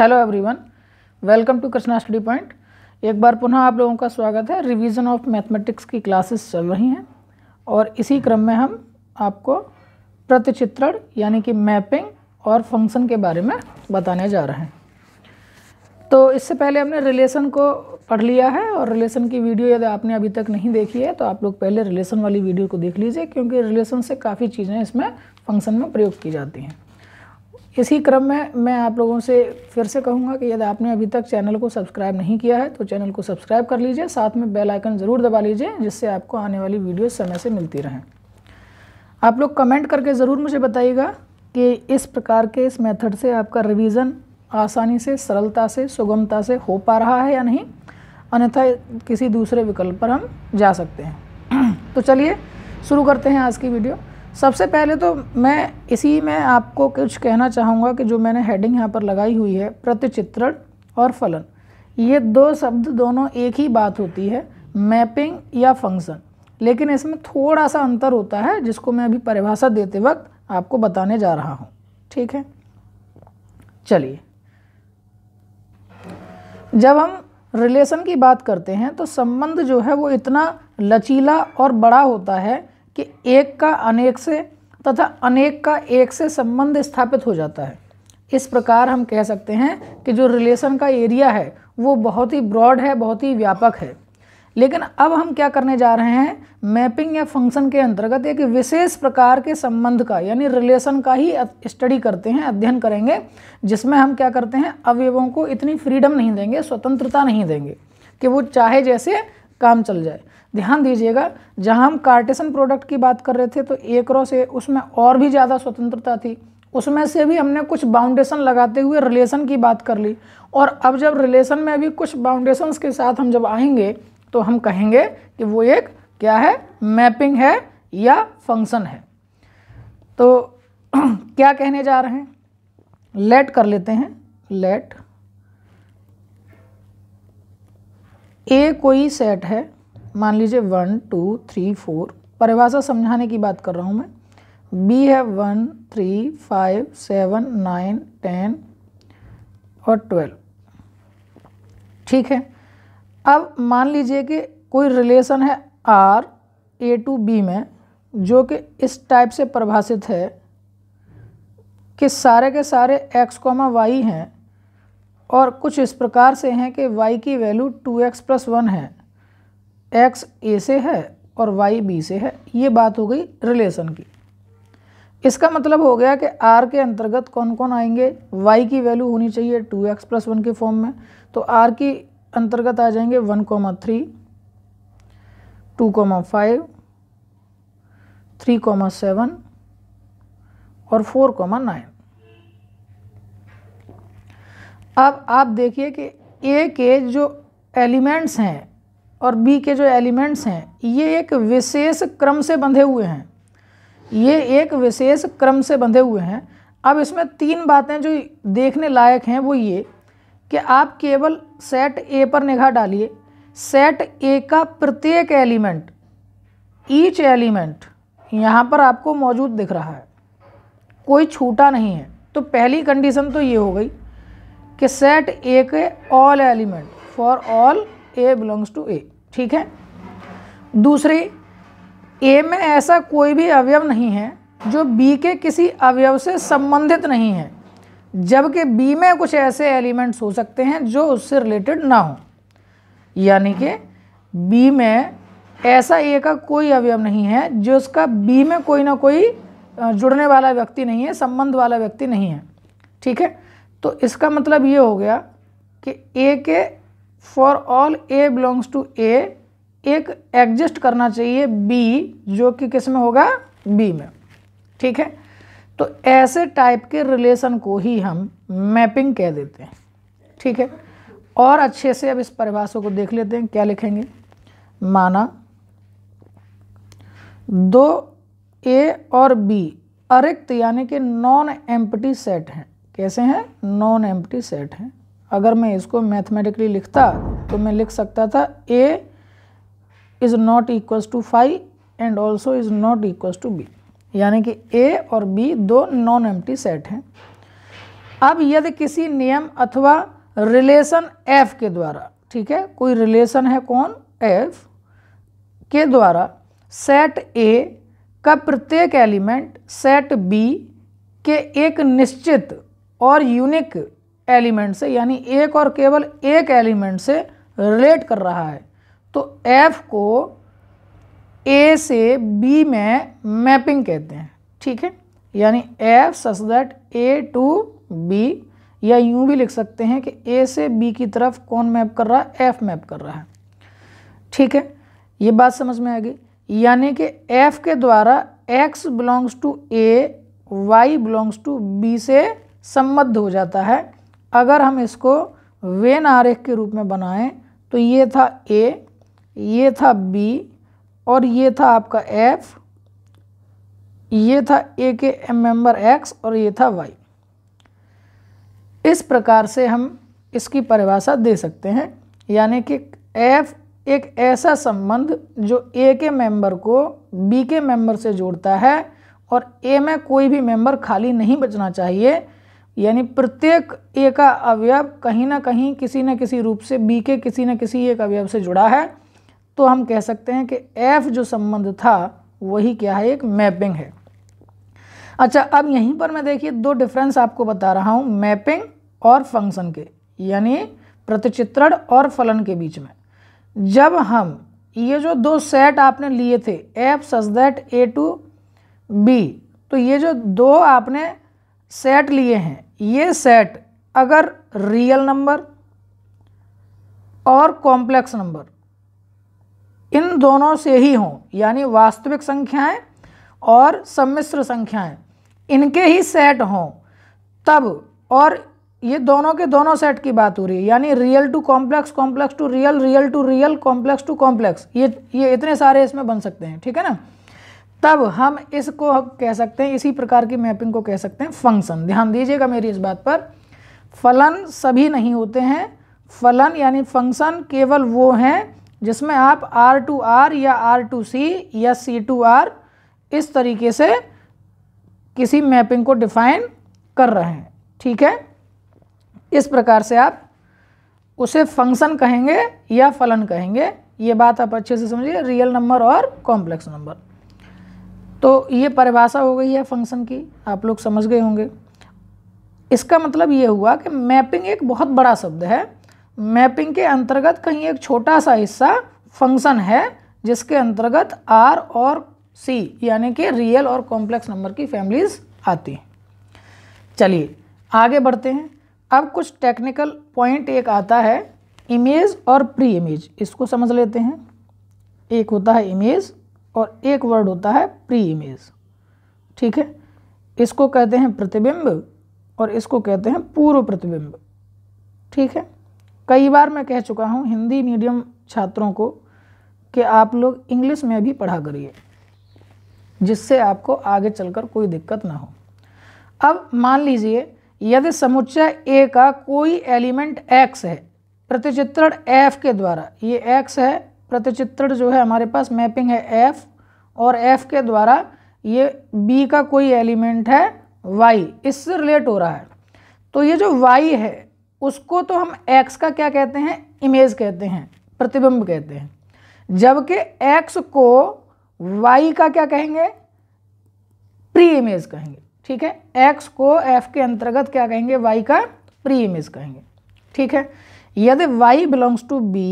hello everyone welcome to Krishna study point एक बार पुनः आप लोगों का स्वागत है रिवीजन ऑफ मैथमेटिक्स की क्लासेस चल रही हैं और इसी क्रम में हम आपको प्रतिचित्रण यानी कि मैपिंग और फंक्शन के बारे में बताने जा रहे हैं तो इससे पहले हमने रिलेशन को पढ़ लिया है और रिलेशन की वीडियो यदि आपने अभी तक नहीं देखी है तो आप लोग पहले रिलेशन वाली वीडियो को देख लीजिए क्योंकि रिलेशन से काफ़ी चीज़ें इसमें फंक्शन में प्रयोग की जाती हैं इसी क्रम में मैं आप लोगों से फिर से कहूँगा कि यदि आपने अभी तक चैनल को सब्सक्राइब नहीं किया है तो चैनल को सब्सक्राइब कर लीजिए साथ में बेल आइकन ज़रूर दबा लीजिए जिससे आपको आने वाली वीडियो समय से मिलती रहें आप लोग कमेंट करके ज़रूर मुझे बताइएगा कि इस प्रकार के इस मेथड से आपका रिविज़न आसानी से सरलता से सुगमता से हो पा रहा है या नहीं अन्यथा किसी दूसरे विकल्प पर हम जा सकते हैं तो चलिए शुरू करते हैं आज की वीडियो सबसे पहले तो मैं इसी में आपको कुछ कहना चाहूँगा कि जो मैंने हेडिंग यहाँ पर लगाई हुई है प्रतिचित्रण और फलन ये दो शब्द दोनों एक ही बात होती है मैपिंग या फंक्शन लेकिन इसमें थोड़ा सा अंतर होता है जिसको मैं अभी परिभाषा देते वक्त आपको बताने जा रहा हूँ ठीक है चलिए जब हम रिलेशन की बात करते हैं तो संबंध जो है वो इतना लचीला और बड़ा होता है कि एक का अनेक से तथा अनेक का एक से संबंध स्थापित हो जाता है इस प्रकार हम कह सकते हैं कि जो रिलेशन का एरिया है वो बहुत ही ब्रॉड है बहुत ही व्यापक है लेकिन अब हम क्या करने जा रहे हैं मैपिंग या फंक्शन के अंतर्गत एक विशेष प्रकार के संबंध का यानी रिलेशन का ही स्टडी करते हैं अध्ययन करेंगे जिसमें हम क्या करते हैं अवयवों को इतनी फ्रीडम नहीं देंगे स्वतंत्रता नहीं देंगे कि वो चाहे जैसे काम चल जाए ध्यान दीजिएगा जहां हम कार्टेशन प्रोडक्ट की बात कर रहे थे तो एक क्रॉस से उसमें और भी ज़्यादा स्वतंत्रता थी उसमें से भी हमने कुछ बाउंडेशन लगाते हुए रिलेशन की बात कर ली और अब जब रिलेशन में भी कुछ बाउंडेशंस के साथ हम जब आएंगे तो हम कहेंगे कि वो एक क्या है मैपिंग है या फंक्शन है तो क्या कहने जा रहे हैं लेट कर लेते हैं लेट ए कोई सेट है मान लीजिए वन टू थ्री फोर परिभाषा समझाने की बात कर रहा हूँ मैं बी है one three five seven nine ten और ट्वेल्व ठीक है अब मान लीजिए कि कोई रिलेशन है आर ए टू बी में जो कि इस टाइप से परिभाषित है कि सारे के सारे एक्स कॉमा वाई हैं और कुछ इस प्रकार से हैं कि वाई की value two X plus one है एक्स ए से है और वाई बी से है ये बात हो गई रिलेशन की इसका मतलब हो गया कि आर के अंतर्गत कौन कौन आएंगे वाई की वैल्यू होनी चाहिए टू एक्स प्लस वन के फॉर्म में तो आर की अंतर्गत आ जाएंगे one comma three two comma five three comma seven और फोर कॉमा नाइन अब आप देखिए कि ए के जो एलिमेंट्स हैं और बी के जो एलिमेंट्स हैं ये एक विशेष क्रम से बंधे हुए हैं ये एक विशेष क्रम से बंधे हुए हैं अब इसमें तीन बातें जो देखने लायक हैं वो ये कि आप केवल सेट ए पर निगाह डालिए सेट ए का प्रत्येक एलिमेंट ईच एलिमेंट यहाँ पर आपको मौजूद दिख रहा है कोई छूटा नहीं है तो पहली कंडीशन तो ये हो गई कि सेट ए के all element for all A belongs to A ठीक है दूसरी ए में ऐसा कोई भी अवयव नहीं है जो बी के किसी अवयव से संबंधित नहीं है जबकि बी में कुछ ऐसे एलिमेंट्स हो सकते हैं जो उससे रिलेटेड ना हो यानी कि बी में ऐसा ए का कोई अवयव नहीं है जो उसका बी में कोई ना कोई जुड़ने वाला व्यक्ति नहीं है संबंध वाला व्यक्ति नहीं है ठीक है तो इसका मतलब ये हो गया कि ए के for all A belongs to A एक एग्जिस्ट करना चाहिए बी जो कि किस में होगा बी में ठीक है तो ऐसे टाइप के रिलेशन को ही हम मैपिंग कह देते हैं ठीक है और अच्छे से अब इस परिभाषा को देख लेते हैं क्या लिखेंगे माना दो ए और बी अरिक्त यानी कि नॉन एम्प्टी सेट हैं कैसे हैं नॉन एम्प्टी सेट हैं अगर मैं इसको मैथमेटिकली लिखता तो मैं लिख सकता था A is not equal to five and also is not equals to B यानी कि ए और बी दो नॉन एम्प्टी सेट हैं अब यदि किसी नियम अथवा रिलेशन एफ के द्वारा ठीक है कोई रिलेशन है कौन एफ के द्वारा सेट ए का प्रत्येक एलिमेंट सेट बी के एक निश्चित और यूनिक एलिमेंट से यानी एक और केवल एक एलिमेंट से रिलेट कर रहा है तो एफ को ए से बी में मैपिंग कहते हैं ठीक है यानी F such that A to B या यूं भी लिख सकते हैं कि ए से बी की तरफ कौन मैप कर रहा है एफ मैप कर रहा है ठीक है ये बात समझ में आ गई यानी कि एफ के द्वारा X belongs to A Y belongs to B से सम्बद्ध हो जाता है अगर हम इसको वेन आरेख के रूप में बनाएं तो ये था ए ये था बी और ये था आपका एफ ये था ए के मेंबर एक्स और ये था वाई इस प्रकार से हम इसकी परिभाषा दे सकते हैं यानी कि एफ एक ऐसा संबंध जो ए के मेंबर को बी के मेंबर से जोड़ता है और ए में कोई भी मेंबर खाली नहीं बचना चाहिए यानी प्रत्येक ए का अवयव कहीं ना कहीं किसी न किसी रूप से बी के किसी न किसी एक अवयव से जुड़ा है तो हम कह सकते हैं कि एफ जो संबंध था वही क्या है एक मैपिंग है अच्छा अब यहीं पर मैं देखिए दो डिफरेंस आपको बता रहा हूँ मैपिंग और फंक्शन के यानी प्रतिचित्रण और फलन के बीच में जब हम ये जो दो सेट आपने लिए थे F such that A to B तो ये जो दो आपने सेट लिए हैं ये सेट अगर रियल नंबर और कॉम्प्लेक्स नंबर इन दोनों से ही हों यानी वास्तविक संख्याएं और सम्मिश्र संख्याएं इनके ही सेट हों तब और ये दोनों के दोनों सेट की बात हो रही है यानी real to complex complex to real real to real complex to complex ये ये इतने सारे इसमें बन सकते हैं ठीक है ना तब हम इसको कह सकते हैं इसी प्रकार की मैपिंग को कह सकते हैं फंक्शन ध्यान दीजिएगा मेरी इस बात पर फलन सभी नहीं होते हैं फलन यानी फंक्शन केवल वो हैं जिसमें आप आर टू आर या आर टू सी या सी टू आर इस तरीके से किसी मैपिंग को डिफाइन कर रहे हैं ठीक है इस प्रकार से आप उसे फंक्शन कहेंगे या फलन कहेंगे ये बात आप अच्छे से समझिए रियल नंबर और कॉम्प्लेक्स नंबर तो ये परिभाषा हो गई है फंक्शन की आप लोग समझ गए होंगे इसका मतलब ये हुआ कि मैपिंग एक बहुत बड़ा शब्द है मैपिंग के अंतर्गत कहीं एक छोटा सा हिस्सा फंक्शन है जिसके अंतर्गत आर और सी यानी कि रियल और कॉम्प्लेक्स नंबर की फैमिलीज आती हैं चलिए आगे बढ़ते हैं अब कुछ टेक्निकल पॉइंट एक आता है इमेज और प्री इमेज इसको समझ लेते हैं एक होता है इमेज और एक वर्ड होता है प्री इमेज ठीक है इसको कहते हैं प्रतिबिंब और इसको कहते हैं पूर्व प्रतिबिंब ठीक है कई बार मैं कह चुका हूँ हिंदी मीडियम छात्रों को कि आप लोग इंग्लिश में भी पढ़ा करिए जिससे आपको आगे चलकर कोई दिक्कत ना हो अब मान लीजिए यदि समुच्चय ए का कोई एलिमेंट एक्स है प्रतिचित्रण एफ के द्वारा ये एक्स है प्रतिचित्रण जो है हमारे पास मैपिंग है एफ और एफ के द्वारा ये बी का कोई एलिमेंट है वाई इससे रिलेट हो रहा है तो ये जो वाई है उसको तो हम एक्स का क्या कहते हैं इमेज कहते हैं प्रतिबिंब कहते हैं जबकि एक्स को वाई का क्या कहेंगे प्री इमेज कहेंगे ठीक है एक्स को एफ के अंतर्गत क्या कहेंगे वाई का प्री इमेज कहेंगे ठीक है यदि Y belongs to B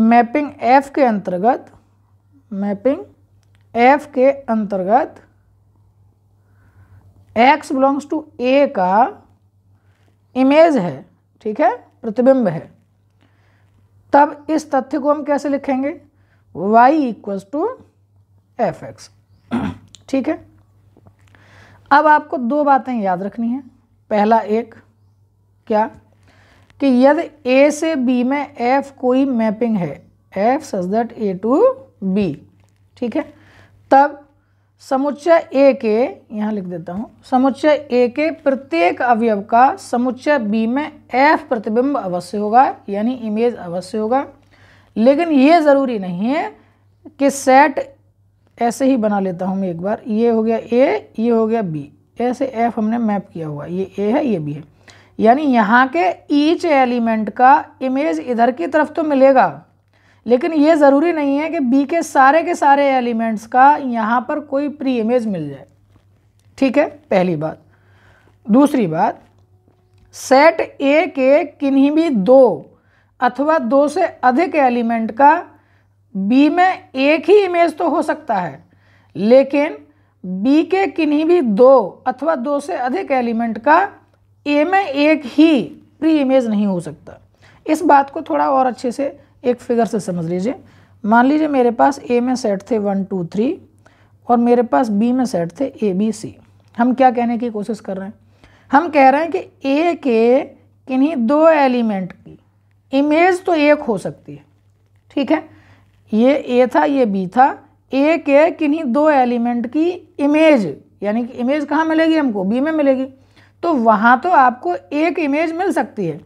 mapping F के अंतर्गत मैपिंग एफ के अंतर्गत एक्स बिलोंग्स टू ए का इमेज है ठीक है प्रतिबिंब है तब इस तथ्य को हम कैसे लिखेंगे Y equals to F x ठीक है अब आपको दो बातें याद रखनी है पहला एक क्या कि यदि ए से बी में एफ कोई मैपिंग है F such that A to B ठीक है तब समुच्चय ए के यहाँ लिख देता हूँ समुच्चय ए के प्रत्येक अवयव का समुच्चय बी में एफ प्रतिबिंब अवश्य होगा यानी इमेज अवश्य होगा लेकिन ये ज़रूरी नहीं है कि सेट ऐसे ही बना लेता हूँ मैं एक बार ये हो गया ए ये हो गया बी ऐसे एफ हमने मैप किया हुआ ये ए है ये बी है यानी यहाँ के ईच एलिमेंट का इमेज इधर की तरफ तो मिलेगा लेकिन ये ज़रूरी नहीं है कि बी के सारे के सारे एलिमेंट्स का यहाँ पर कोई प्री इमेज मिल जाए ठीक है पहली बात दूसरी बात सेट ए के किन्हीं भी दो अथवा दो से अधिक एलिमेंट का बी में एक ही इमेज तो हो सकता है लेकिन बी के किन्हीं भी दो अथवा दो से अधिक एलिमेंट का ए में एक ही प्री इमेज नहीं हो सकता इस बात को थोड़ा और अच्छे से एक फिगर से समझ लीजिए मान लीजिए मेरे पास ए में सेट थे वन टू थ्री और मेरे पास बी में सेट थे ए बी सी हम क्या कहने की कोशिश कर रहे हैं हम कह रहे हैं कि ए के किन्हीं दो एलिमेंट की इमेज तो एक हो सकती है ठीक है ये ए था ये बी था ए के किन्हीं दो एलिमेंट की इमेज यानी कि इमेज कहाँ मिलेगी हमको बी में मिलेगी तो वहाँ तो आपको एक इमेज मिल सकती है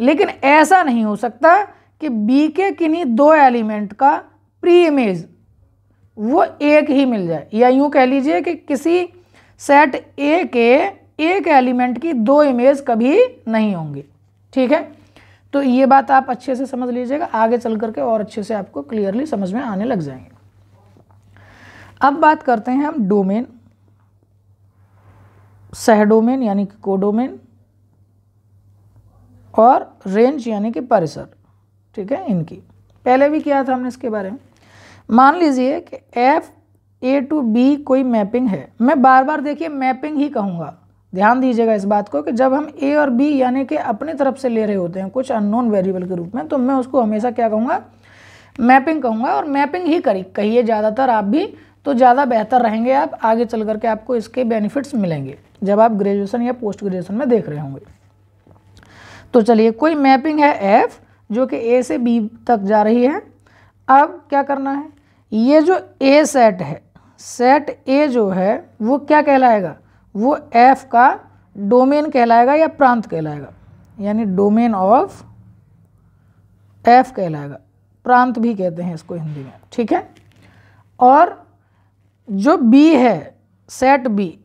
लेकिन ऐसा नहीं हो सकता कि बी के किन्हीं दो एलिमेंट का प्री इमेज वो एक ही मिल जाए या यूँ कह लीजिए कि किसी सेट ए के एक एलिमेंट की दो इमेज कभी नहीं होंगी ठीक है तो ये बात आप अच्छे से समझ लीजिएगा आगे चल करके और अच्छे से आपको क्लियरली समझ में आने लग जाएंगे अब बात करते हैं हम डोमेन सहडोमेन यानी कि कोडोमेन और रेंज यानी कि परिसर ठीक है इनकी पहले भी किया था हमने इसके बारे में मान लीजिए कि एफ ए टू बी कोई मैपिंग है मैं बार बार देखिए मैपिंग ही कहूँगा ध्यान दीजिएगा इस बात को कि जब हम ए और बी यानी कि अपनी तरफ से ले रहे होते हैं कुछ अननोन वेरिएबल के रूप में तो मैं उसको हमेशा क्या कहूँगा मैपिंग कहूँगा और मैपिंग ही करी कहिए ज़्यादातर आप भी तो ज़्यादा बेहतर रहेंगे आप आगे चल करके आपको इसके बेनिफिट्स मिलेंगे जब आप ग्रेजुएसन या पोस्ट ग्रेजुएशन में देख रहे होंगे तो चलिए कोई मैपिंग है एफ़ जो कि ए से बी तक जा रही है अब क्या करना है ये जो ए सेट है सेट ए जो है वो क्या कहलाएगा वो एफ़ का डोमेन कहलाएगा या प्रांत कहलाएगा यानी डोमेन ऑफ एफ कहलाएगा प्रांत भी कहते हैं इसको हिंदी में ठीक है और जो बी है सेट बी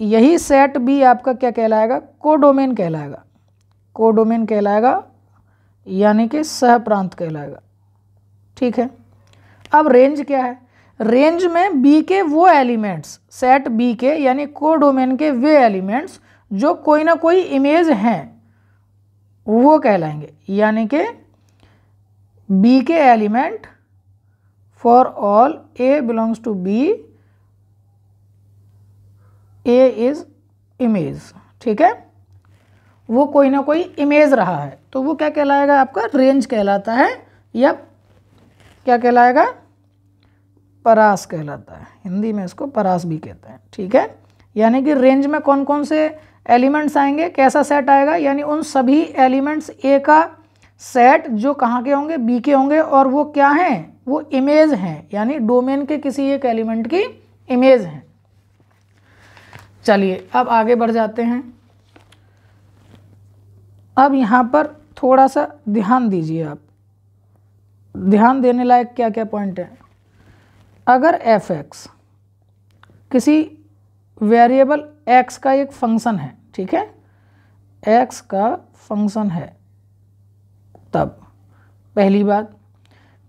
यही सेट बी आपका क्या कहलाएगा कोडोमेन कहलाएगा कोडोमेन कहलाएगा यानी कि सह प्रांत कहलाएगा ठीक है अब रेंज क्या है रेंज में बी के वो एलिमेंट्स सेट बी के यानी कोडोमेन के वे एलिमेंट्स जो कोई ना कोई इमेज हैं वो कहलाएंगे यानी कि बी के element for all A belongs to B A is image ठीक है वो कोई ना कोई इमेज रहा है तो वो क्या कहलाएगा आपका रेंज कहलाता है या क्या कहलाएगा परास कहलाता है हिंदी में इसको परास भी कहते हैं ठीक है यानी कि रेंज में कौन कौन से एलिमेंट्स आएंगे कैसा सेट आएगा यानी उन सभी एलिमेंट्स ए का सेट जो कहाँ के होंगे बी के होंगे और वो क्या हैं वो इमेज हैं यानी डोमेन के किसी एक एलिमेंट की इमेज हैं चलिए अब आगे बढ़ जाते हैं अब यहाँ पर थोड़ा सा ध्यान दीजिए आप ध्यान देने लायक क्या क्या पॉइंट है अगर एफ एक्स किसी वेरिएबल एक्स का एक फंक्शन है ठीक है एक्स का फंक्शन है तब पहली बात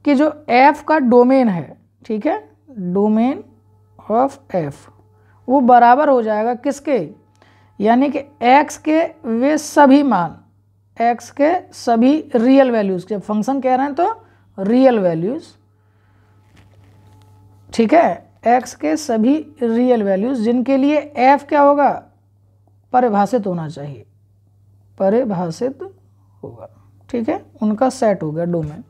कि जो एफ का डोमेन है ठीक है डोमेन ऑफ एफ वो बराबर हो जाएगा किसके यानी कि एक्स के वे सभी मान एक्स के सभी रियल वैल्यूज़ के फंक्शन कह रहे हैं तो रियल वैल्यूज़ ठीक है एक्स के सभी रियल वैल्यूज़ जिनके लिए एफ क्या होगा परिभाषित होना चाहिए परिभाषित होगा ठीक है उनका सेट हो गया डोमेन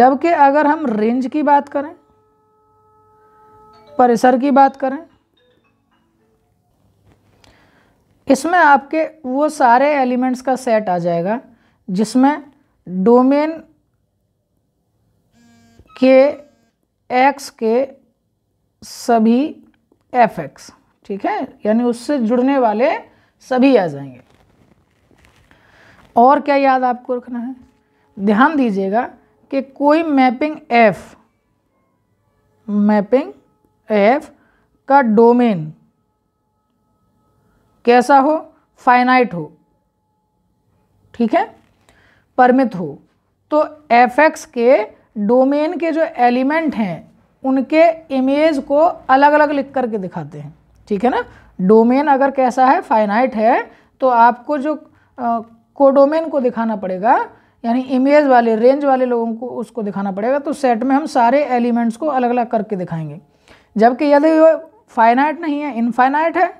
जबकि अगर हम रेंज की बात करें परिसर की बात करें इसमें आपके वो सारे एलिमेंट्स का सेट आ जाएगा जिसमें डोमेन के एक्स के सभी एफ एक्स ठीक है यानी उससे जुड़ने वाले सभी आ जाएंगे और क्या याद आपको रखना है ध्यान दीजिएगा कि कोई मैपिंग एफ मैपिंग एफ का डोमेन कैसा हो फाइनाइट हो ठीक है परमित हो तो एफ एक्स के डोमेन के जो एलिमेंट हैं उनके इमेज को अलग अलग लिख करके दिखाते हैं ठीक है ना डोमेन अगर कैसा है फाइनाइट है तो आपको जो कोडोमेन को दिखाना पड़ेगा यानी इमेज वाले रेंज वाले लोगों को उसको दिखाना पड़ेगा तो सेट में हम सारे एलिमेंट्स को अलग अलग करके दिखाएंगे जबकि यदि फाइनाइट नहीं है इनफाइनाइट है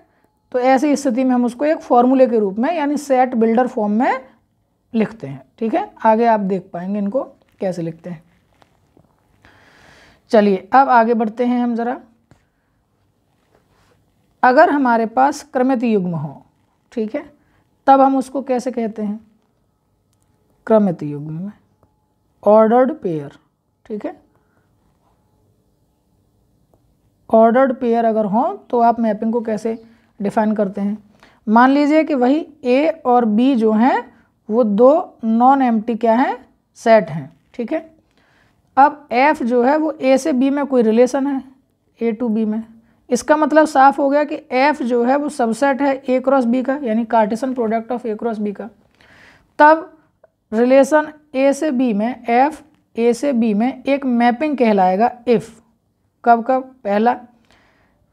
तो ऐसी स्थिति में हम उसको एक फॉर्मूले के रूप में यानी सेट बिल्डर फॉर्म में लिखते हैं ठीक है आगे आप देख पाएंगे इनको कैसे लिखते हैं चलिए अब आगे बढ़ते हैं हम ज़रा अगर हमारे पास क्रमित युग्म हो ठीक है तब हम उसको कैसे कहते हैं क्रमित युग्म में ऑर्डर्ड पेयर ठीक है ऑर्डर्ड पेयर अगर हो तो आप मैपिंग को कैसे डिफाइन करते हैं मान लीजिए कि वही ए और बी जो हैं वो दो नॉन एम्प्टी क्या हैं सेट हैं ठीक है अब एफ जो है वो ए से बी में कोई रिलेशन है ए टू बी में इसका मतलब साफ हो गया कि एफ जो है वो सबसेट है ए क्रॉस बी का यानी cartesian product of A cross B का तब रिलेशन ए से बी में एफ ए से बी में एक मैपिंग कहलाएगा इफ़ कब कब पहला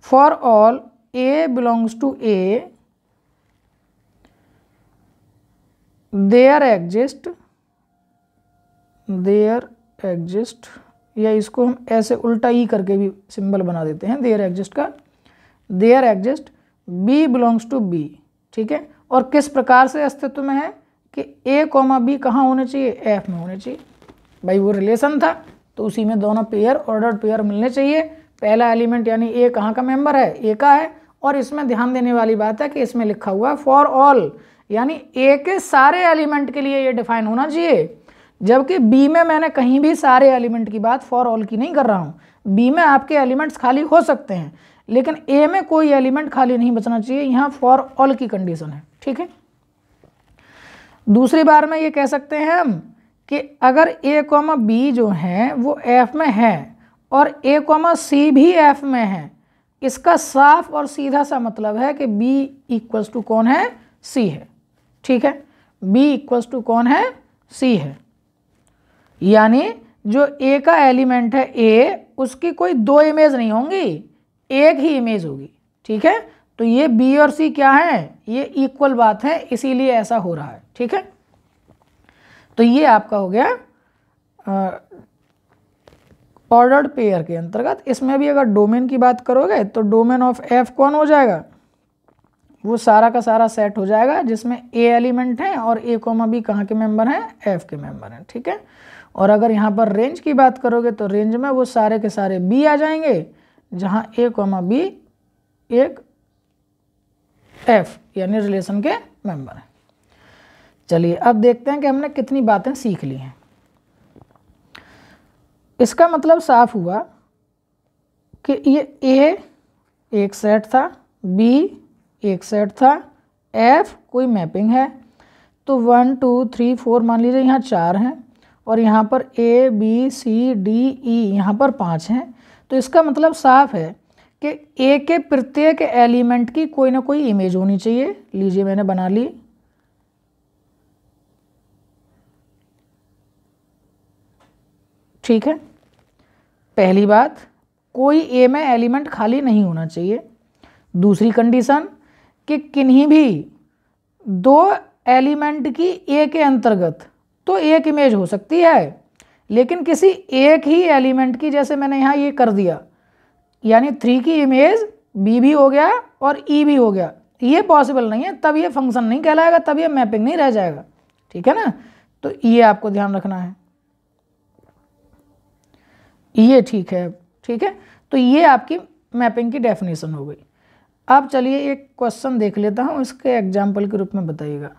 for all A belongs to A, there exist there exist या इसको हम ऐसे उल्टा ही e करके भी सिंबल बना देते हैं देयर एग्जिस्ट का there exist B belongs to B ठीक है और किस प्रकार से अस्तित्व में है कि ए कॉमा बी कहाँ होने चाहिए एफ में होने चाहिए भाई वो रिलेशन था तो उसी में दोनों पेयर ऑर्डर्ड पेयर मिलने चाहिए पहला एलिमेंट यानी ए कहाँ का मेंबर है ए का है और इसमें ध्यान देने वाली बात है कि इसमें लिखा हुआ है फॉर ऑल यानी ए के सारे एलिमेंट के लिए ये डिफाइन होना चाहिए जबकि बी में मैंने कहीं भी सारे एलिमेंट की बात फॉर ऑल की नहीं कर रहा हूँ बी में आपके एलिमेंट्स खाली हो सकते हैं लेकिन ए में कोई एलिमेंट खाली नहीं बचना चाहिए यहाँ फॉर ऑल की कंडीशन है ठीक है दूसरी बार में ये कह सकते हैं हम कि अगर ए कॉमा बी जो है वो एफ में है और ए कॉमा सी भी एफ में है इसका साफ और सीधा सा मतलब है कि बी इक्वल्स टू कौन है सी है ठीक है बी इक्वल्स टू कौन है सी है यानी जो ए का एलिमेंट है ए उसकी कोई दो इमेज नहीं होंगी एक ही इमेज होगी ठीक है तो ये बी और सी क्या है ये इक्वल बात है इसीलिए ऐसा हो रहा है ठीक है तो ये आपका हो गया ऑर्डर्ड पेयर के अंतर्गत इसमें भी अगर डोमेन की बात करोगे तो डोमेन ऑफ एफ कौन हो जाएगा वो सारा का सारा सेट हो जाएगा जिसमें ए एलिमेंट हैं और ए कोमा बी कहाँ के मेंबर हैं एफ के मेंबर हैं ठीक है और अगर यहाँ पर रेंज की बात करोगे तो रेंज में वो सारे के सारे बी आ जाएंगे जहाँ ए कोमा बी एक एफ यानी रिलेशन के मेंबर हैं चलिए अब देखते हैं कि हमने कितनी बातें सीख ली हैं इसका मतलब साफ हुआ कि ये ए एक सेट था बी एक सेट था एफ कोई मैपिंग है तो वन टू थ्री फोर मान लीजिए यहाँ चार हैं और यहाँ पर ए बी सी डी ई यहाँ पर पाँच हैं तो इसका मतलब साफ है कि ए के प्रत्येक एलिमेंट की कोई ना कोई इमेज होनी चाहिए लीजिए मैंने बना ली ठीक है पहली बात कोई ए में एलिमेंट खाली नहीं होना चाहिए दूसरी कंडीशन कि किन्हीं भी दो एलिमेंट की ए के अंतर्गत तो एक इमेज हो सकती है लेकिन किसी एक ही एलिमेंट की जैसे मैंने यहाँ ये कर दिया यानी थ्री की इमेज बी भी हो गया और ई e भी हो गया ये पॉसिबल नहीं है तब ये फंक्शन नहीं कहलाएगा तब ये मैपिंग नहीं रह जाएगा ठीक है ना तो ये आपको ध्यान रखना है ये ठीक है ठीक है तो ये आपकी मैपिंग की डेफिनेशन हो गई अब चलिए एक क्वेश्चन देख लेता हूँ इसके एग्जाम्पल के रूप में बताइएगा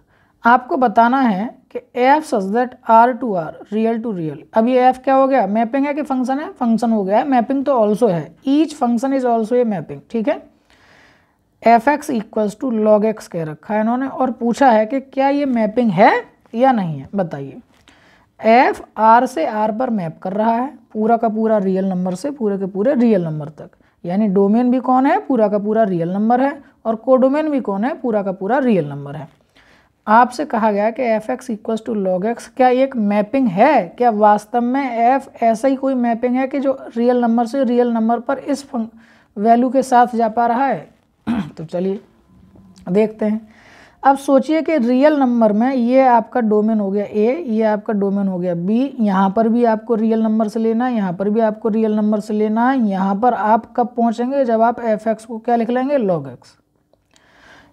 आपको बताना है कि F such that R to R real to real अब ये एफ क्या हो गया मैपिंग है कि फंक्शन है फंक्शन हो गया है मैपिंग तो ऑल्सो है each function is also a mapping ठीक है F x equals to log X कह रखा है इन्होंने और पूछा है कि क्या ये मैपिंग है या नहीं है बताइए एफ आर से आर पर मैप कर रहा है पूरा का पूरा रियल नंबर से पूरे के पूरे रियल नंबर तक यानी डोमेन भी कौन है पूरा का पूरा रियल नंबर है और कोडोमेन भी कौन है पूरा का पूरा रियल नंबर है आपसे कहा गया कि F x equals to log X क्या एक मैपिंग है क्या वास्तव में एफ ऐसा ही कोई मैपिंग है कि जो रियल नंबर से रियल नंबर पर इस वैल्यू के साथ जा पा रहा है तो चलिए देखते हैं अब सोचिए कि रियल नंबर में ये आपका डोमेन हो गया ए ये आपका डोमेन हो गया बी यहाँ पर भी आपको रियल नंबर से लेना है यहाँ पर भी आपको रियल नंबर से लेना है यहाँ पर आप कब पहुँचेंगे जब आप एफ एक्स को क्या लिख लेंगे लॉग एक्स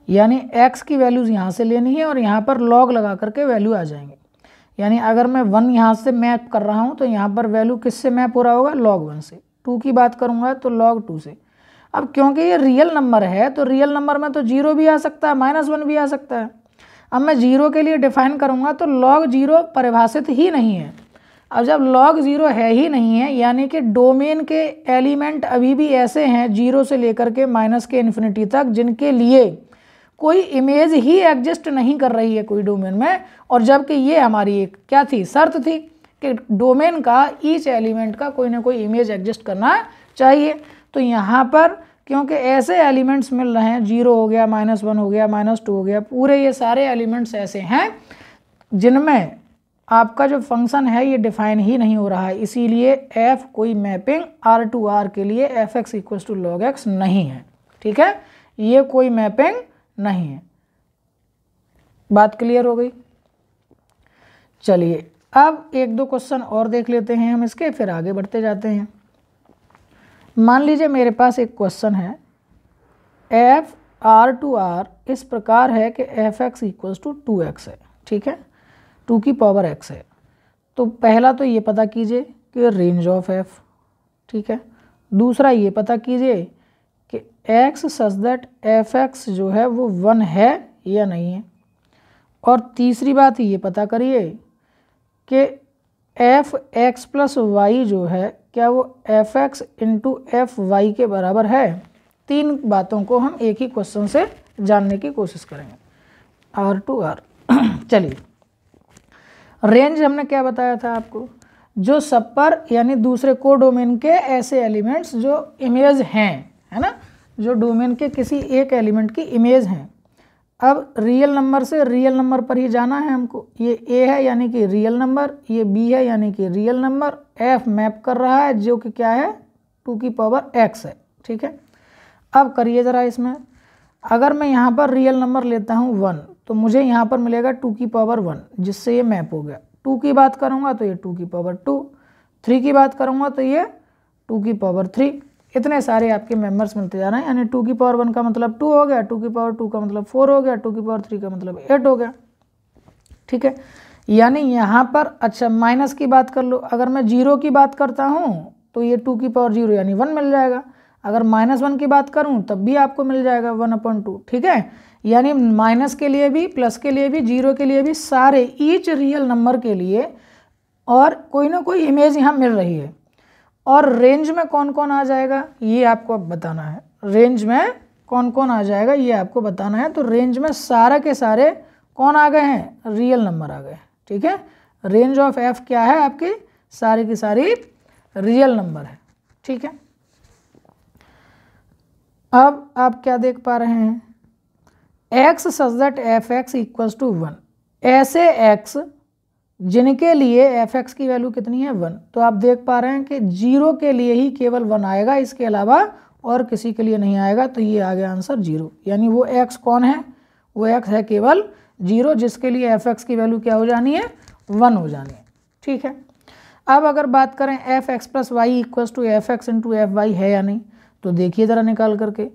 यानी एक्स की वैल्यूज़ यहाँ से लेनी है और यहाँ पर लॉग लगा करके वैल्यू आ जाएंगे यानी अगर मैं वन यहाँ से मैप कर रहा हूँ तो यहाँ पर वैल्यू किससे मैप हो रहा होगा लॉग वन से टू की बात करूँगा तो लॉग टू से अब क्योंकि ये रियल नंबर है तो रियल नंबर में तो जीरो भी आ सकता है माइनस वन भी आ सकता है अब मैं जीरो के लिए डिफाइन करूँगा तो लॉग जीरो परिभाषित ही नहीं है अब जब लॉग ज़ीरो है ही नहीं है यानी कि डोमेन के एलिमेंट अभी भी ऐसे हैं जीरो से लेकर के माइनस के इन्फिनिटी तक जिनके लिए कोई इमेज ही एग्जिस्ट नहीं कर रही है कोई डोमेन में और जबकि ये हमारी एक क्या थी शर्त थी कि डोमेन का ईच एलिमेंट का कोई ना कोई इमेज एग्जिस्ट करना चाहिए तो यहाँ पर क्योंकि ऐसे एलिमेंट्स मिल रहे हैं जीरो हो गया माइनस वन हो गया माइनस टू हो गया पूरे ये सारे एलिमेंट्स ऐसे हैं जिनमें आपका जो फंक्शन है ये डिफाइन ही नहीं हो रहा है इसीलिए एफ कोई मैपिंग आर टू आर के लिए f x equal to log x नहीं है ठीक है ये कोई मैपिंग नहीं है बात क्लियर हो गई चलिए अब एक दो क्वेश्चन और देख लेते हैं हम इसके फिर आगे बढ़ते जाते हैं मान लीजिए मेरे पास एक क्वेश्चन है एफ आर टू आर इस प्रकार है कि F x equals to two x है ठीक है टू की पावर एक्स है तो पहला तो ये पता कीजिए कि रेंज ऑफ एफ ठीक है दूसरा ये पता कीजिए कि x such that f x जो है वो वन है या नहीं है और तीसरी बात ये पता करिए कि एफ एक्स प्लस वाई जो है क्या वो f x into f y के बराबर है तीन बातों को हम एक ही क्वेश्चन से जानने की कोशिश करेंगे आर टू आर चलिए रेंज हमने क्या बताया था आपको जो सब पर यानी दूसरे को डोमेन के ऐसे एलिमेंट्स जो इमेज हैं है ना जो डोमेन के किसी एक एलिमेंट की इमेज हैं अब रियल नंबर से रियल नंबर पर ही जाना है हमको ये ए है यानी कि रियल नंबर ये बी है यानी कि रियल नंबर एफ मैप कर रहा है जो कि क्या है टू की पावर एक्स है ठीक है अब करिए ज़रा इसमें अगर मैं यहाँ पर रियल नंबर लेता हूँ वन तो मुझे यहाँ पर मिलेगा टू की पावर वन जिससे ये मैप हो गया टू की बात करूँगा तो ये टू की पावर टू थ्री की बात करूँगा तो ये टू की पावर थ्री इतने सारे आपके मेम्बर्स मिलते जा रहे हैं यानी टू की पावर वन का मतलब टू हो गया टू की पावर टू का मतलब फोर हो गया टू की पावर थ्री का मतलब एट हो गया ठीक है यानी यहाँ पर अच्छा माइनस की बात कर लो अगर मैं जीरो की बात करता हूँ तो ये टू की पावर जीरो यानी वन मिल जाएगा अगर माइनस वन की बात करूँ तब भी आपको मिल जाएगा वन अपॉन टू ठीक है यानी माइनस के लिए भी प्लस के लिए भी जीरो के लिए भी सारे ईच रियल नंबर के लिए और कोई ना कोई इमेज यहाँ मिल रही है और रेंज में कौन कौन आ जाएगा ये आपको अब बताना है रेंज में कौन कौन आ जाएगा ये आपको बताना है तो रेंज में सारा के सारे कौन आ गए हैं रियल नंबर आ गए हैं ठीक है रेंज ऑफ एफ क्या है आपके सारे की सारी रियल नंबर है ठीक है अब आप क्या देख पा रहे हैं x such f x equals to one ऐसे एक्स जिनके लिए एफ एक्स की वैल्यू कितनी है वन तो आप देख पा रहे हैं कि जीरो के लिए ही केवल वन आएगा इसके अलावा और किसी के लिए नहीं आएगा तो ये आ गया आंसर जीरो यानी वो एक्स कौन है वो एक्स है केवल जीरो जिसके लिए एफ एक्स की वैल्यू क्या हो जानी है वन हो जानी है ठीक है अब अगर बात करें f x plus y equals to F x into f y है या नहीं तो देखिए ज़रा निकाल करके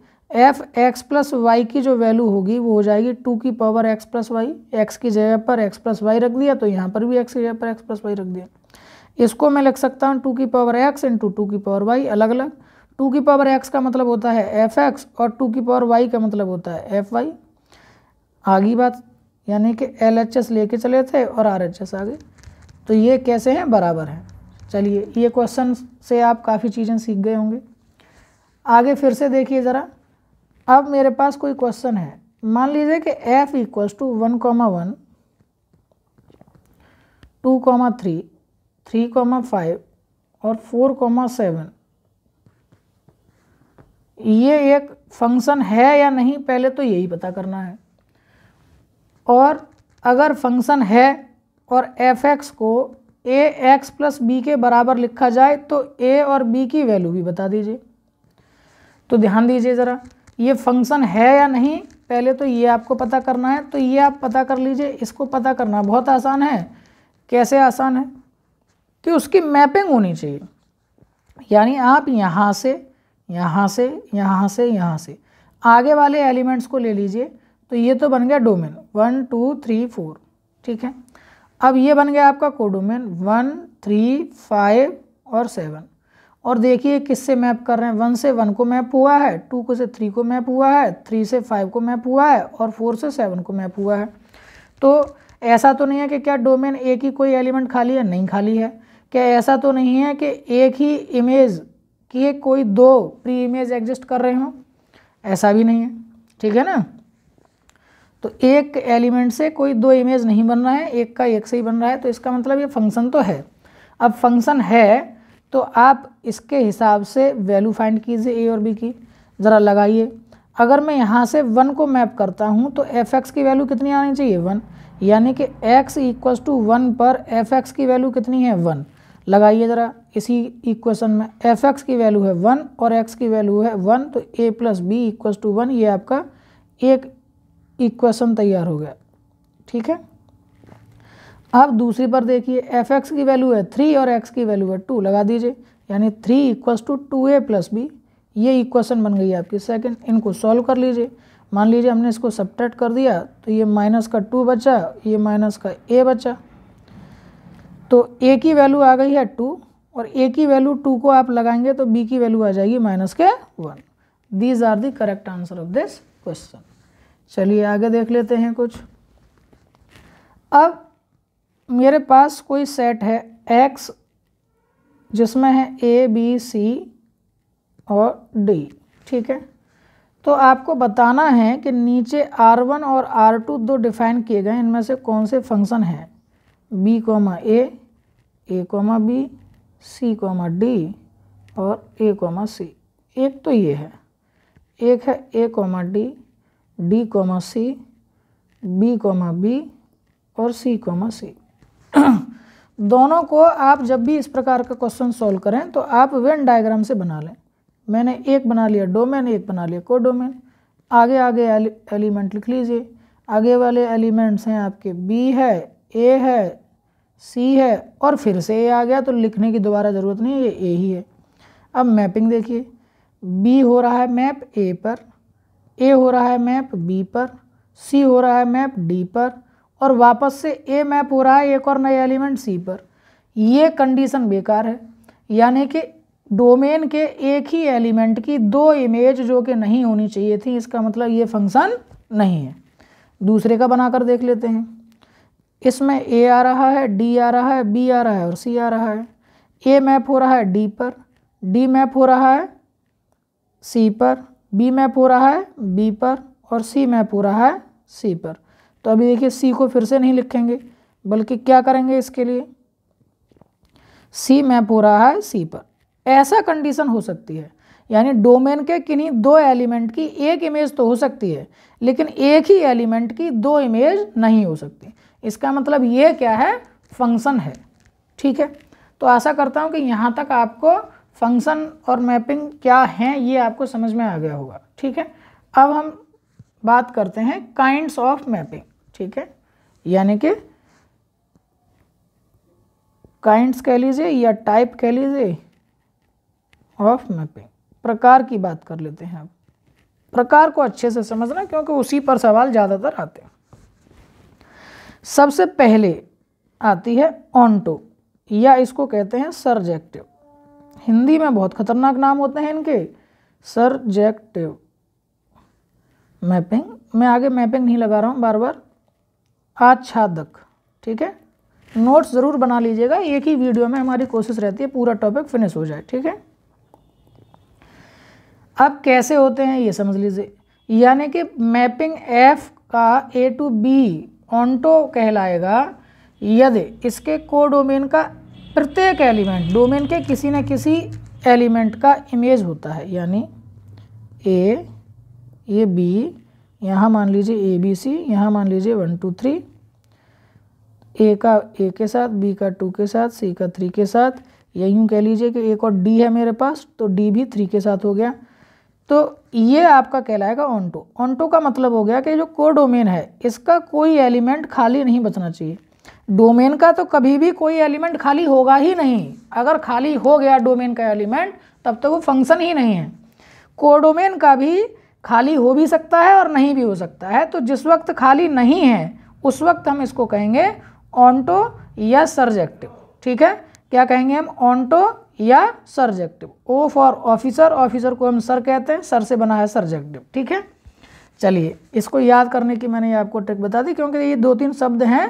एफ एक्स प्लस वाई की जो वैल्यू होगी वो हो जाएगी टू की power x plus y x की जगह पर एक्स प्लस वाई रख दिया तो यहाँ पर भी एक्स की जगह पर एक्स प्लस वाई रख दिया इसको मैं लिख सकता हूँ टू की पावर एक्स इंटू टू की पावर वाई अलग अलग टू की पावर एक्स का मतलब होता है एफ एक्स और टू की पावर वाई का मतलब होता है एफ वाई आगे बात यानी कि एल एच एस लेके चले थे और आर एच एस आ गए तो ये कैसे हैं बराबर हैं चलिए ये क्वेश्चन से आप काफ़ी चीज़ें सीख गए होंगे आगे फिर से देखिए ज़रा अब मेरे पास कोई क्वेश्चन है मान लीजिए कि f equals to one comma one two comma three three comma five और फोर कॉमा सेवन ये एक फंक्शन है या नहीं पहले तो यही पता करना है और अगर फंक्शन है और एफ एक्स को ए एक्स प्लस बी के बराबर लिखा जाए तो ए और बी की वैल्यू भी बता दीजिए तो ध्यान दीजिए ज़रा ये फंक्शन है या नहीं पहले तो ये आपको पता करना है तो ये आप पता कर लीजिए इसको पता करना बहुत आसान है कैसे आसान है कि उसकी मैपिंग होनी चाहिए यानी आप यहाँ से यहाँ से यहाँ से यहाँ से आगे वाले एलिमेंट्स को ले लीजिए तो ये तो बन गया domain one two three four ठीक है अब ये बन गया आपका कोडोमेन वन थ्री फाइव और सेवन और देखिए किससे मैप कर रहे हैं वन से वन को मैप हुआ है टू को से थ्री को मैप हुआ है थ्री से फाइव को मैप हुआ है और फोर से सेवन को मैप हुआ है तो ऐसा तो नहीं है कि क्या डोमेन एक ही कोई एलिमेंट खाली है नहीं खाली है क्या ऐसा तो नहीं है कि एक ही इमेज की कोई दो प्री इमेज एग्जिस्ट कर रहे हों ऐसा भी नहीं है ठीक है ना तो एक एलिमेंट से कोई दो इमेज नहीं बन रहा है एक का एक से ही बन रहा है तो इसका मतलब ये फंक्शन तो है अब फंक्शन है तो आप इसके हिसाब से वैल्यू फाइंड कीजिए ए और बी की ज़रा लगाइए अगर मैं यहाँ से वन को मैप करता हूँ तो एफ एक्स की वैल्यू कितनी आनी चाहिए वन यानी कि एक्स इक्वस टू वन पर एफ एक्स की वैल्यू कितनी है वन लगाइए ज़रा इसी इक्वेशन में एफ एक्स की वैल्यू है वन और एक्स की वैल्यू है वन तो a plus b equals to one ये आपका एक इक्वेशन तैयार हो गया ठीक है अब दूसरी पर देखिए एफ एक्स की वैल्यू है थ्री और एक्स की वैल्यू है टू लगा दीजिए यानी three equals to two a plus b ये इक्वेशन बन गई आपकी सेकंड इनको सॉल्व कर लीजिए मान लीजिए हमने इसको सब्ट्रैक्ट कर दिया तो ये माइनस का टू बचा ये माइनस का ए बचा तो ए की वैल्यू आ गई है टू और ए की वैल्यू टू को आप लगाएंगे तो बी की वैल्यू आ जाएगी माइनस के one these are the correct answer of this question चलिए आगे देख लेते हैं कुछ अब मेरे पास कोई सेट है एक्स जिसमें है ए बी सी और डी ठीक है तो आपको बताना है कि नीचे R1 और R2 दो डिफाइन किए गए इनमें से कौन से फंक्शन हैं b comma a a comma b c comma d और ए कोमा सी एक तो ये है एक है a comma d d comma c b comma b और सी कॉमा सी दोनों को आप जब भी इस प्रकार का क्वेश्चन सॉल्व करें तो आप वेन डायग्राम से बना लें मैंने एक बना लिया डोमेन एक बना लिया कोडोमेन आगे आगे एलिमेंट लिख लीजिए आगे वाले एलिमेंट्स हैं आपके बी है ए है सी है और फिर से ए आ गया तो लिखने की दोबारा ज़रूरत नहीं है ये ए ही है अब मैपिंग देखिए बी हो रहा है मैप ए पर ए हो रहा है मैप बी पर सी हो रहा है मैप डी पर और वापस से ए मैप हो रहा है एक और नया एलिमेंट सी पर ये कंडीशन बेकार है यानी कि डोमेन के एक ही एलिमेंट की दो इमेज जो कि नहीं होनी चाहिए थी इसका मतलब ये फंक्शन नहीं है दूसरे का बनाकर देख लेते हैं इसमें ए आ रहा है डी आ रहा है बी आ रहा है और सी आ रहा है ए मैप हो रहा है डी पर डी मैप हो रहा है सी पर बी मैप हो रहा है बी पर और सी मैप हो रहा है सी पर तो अभी देखिए सी को फिर से नहीं लिखेंगे बल्कि क्या करेंगे इसके लिए सी मैप हो रहा है सी पर ऐसा कंडीशन हो सकती है यानी डोमेन के किन्हीं दो एलिमेंट की एक इमेज तो हो सकती है लेकिन एक ही एलिमेंट की दो इमेज नहीं हो सकती इसका मतलब ये क्या है फंक्शन है ठीक है तो आशा करता हूँ कि यहाँ तक आपको फंक्शन और मैपिंग क्या हैं ये आपको समझ में आ गया होगा ठीक है अब हम बात करते हैं काइंड्स ऑफ मैपिंग ठीक है यानी कि काइंड्स कह लीजिए या टाइप कह लीजिए ऑफ मैपिंग प्रकार की बात कर लेते हैं आप प्रकार को अच्छे से समझना क्योंकि उसी पर सवाल ज़्यादातर आते हैं सबसे पहले आती है ऑनटो या इसको कहते हैं सर्जेक्टिव हिंदी में बहुत खतरनाक नाम होते हैं इनके सर सरजेक्टिव मैपिंग मैं आगे मैपिंग नहीं लगा रहा हूँ बार बार आच्छादक ठीक है नोट्स ज़रूर बना लीजिएगा एक ही वीडियो में हमारी कोशिश रहती है पूरा टॉपिक फिनिश हो जाए ठीक है अब कैसे होते हैं ये समझ लीजिए यानी कि मैपिंग एफ का ए टू बी ऑन्टो कहलाएगा यदि इसके कोडोमेन का प्रत्येक एलिमेंट डोमेन के किसी न किसी एलिमेंट का इमेज होता है यानी ए ये बी यहाँ मान लीजिए ए बी सी यहाँ मान लीजिए वन टू थ्री ए का ए के साथ बी का टू के साथ सी का थ्री के साथ या यूँ कह लीजिए कि एक और डी है मेरे पास तो डी भी थ्री के साथ हो गया तो ये आपका कहलाएगा ऑनटो ऑनटो का मतलब हो गया कि जो को डोमेन है इसका कोई एलिमेंट खाली नहीं बचना चाहिए डोमेन का तो कभी भी कोई एलिमेंट खाली होगा ही नहीं अगर खाली हो गया डोमेन का एलिमेंट तब तो वो फंक्शन ही नहीं है कोडोमेन का भी खाली हो भी सकता है और नहीं भी हो सकता है तो जिस वक्त खाली नहीं है उस वक्त हम इसको कहेंगे ऑन्टो या सर्जेक्टिव ठीक है क्या कहेंगे हम ऑन्टो या surjective O for officer officer को हम सर कहते हैं सर से बना है सर्जेक्टिव ठीक है चलिए इसको याद करने की मैंने आपको ट्रिक बता दी क्योंकि ये दो तीन शब्द हैं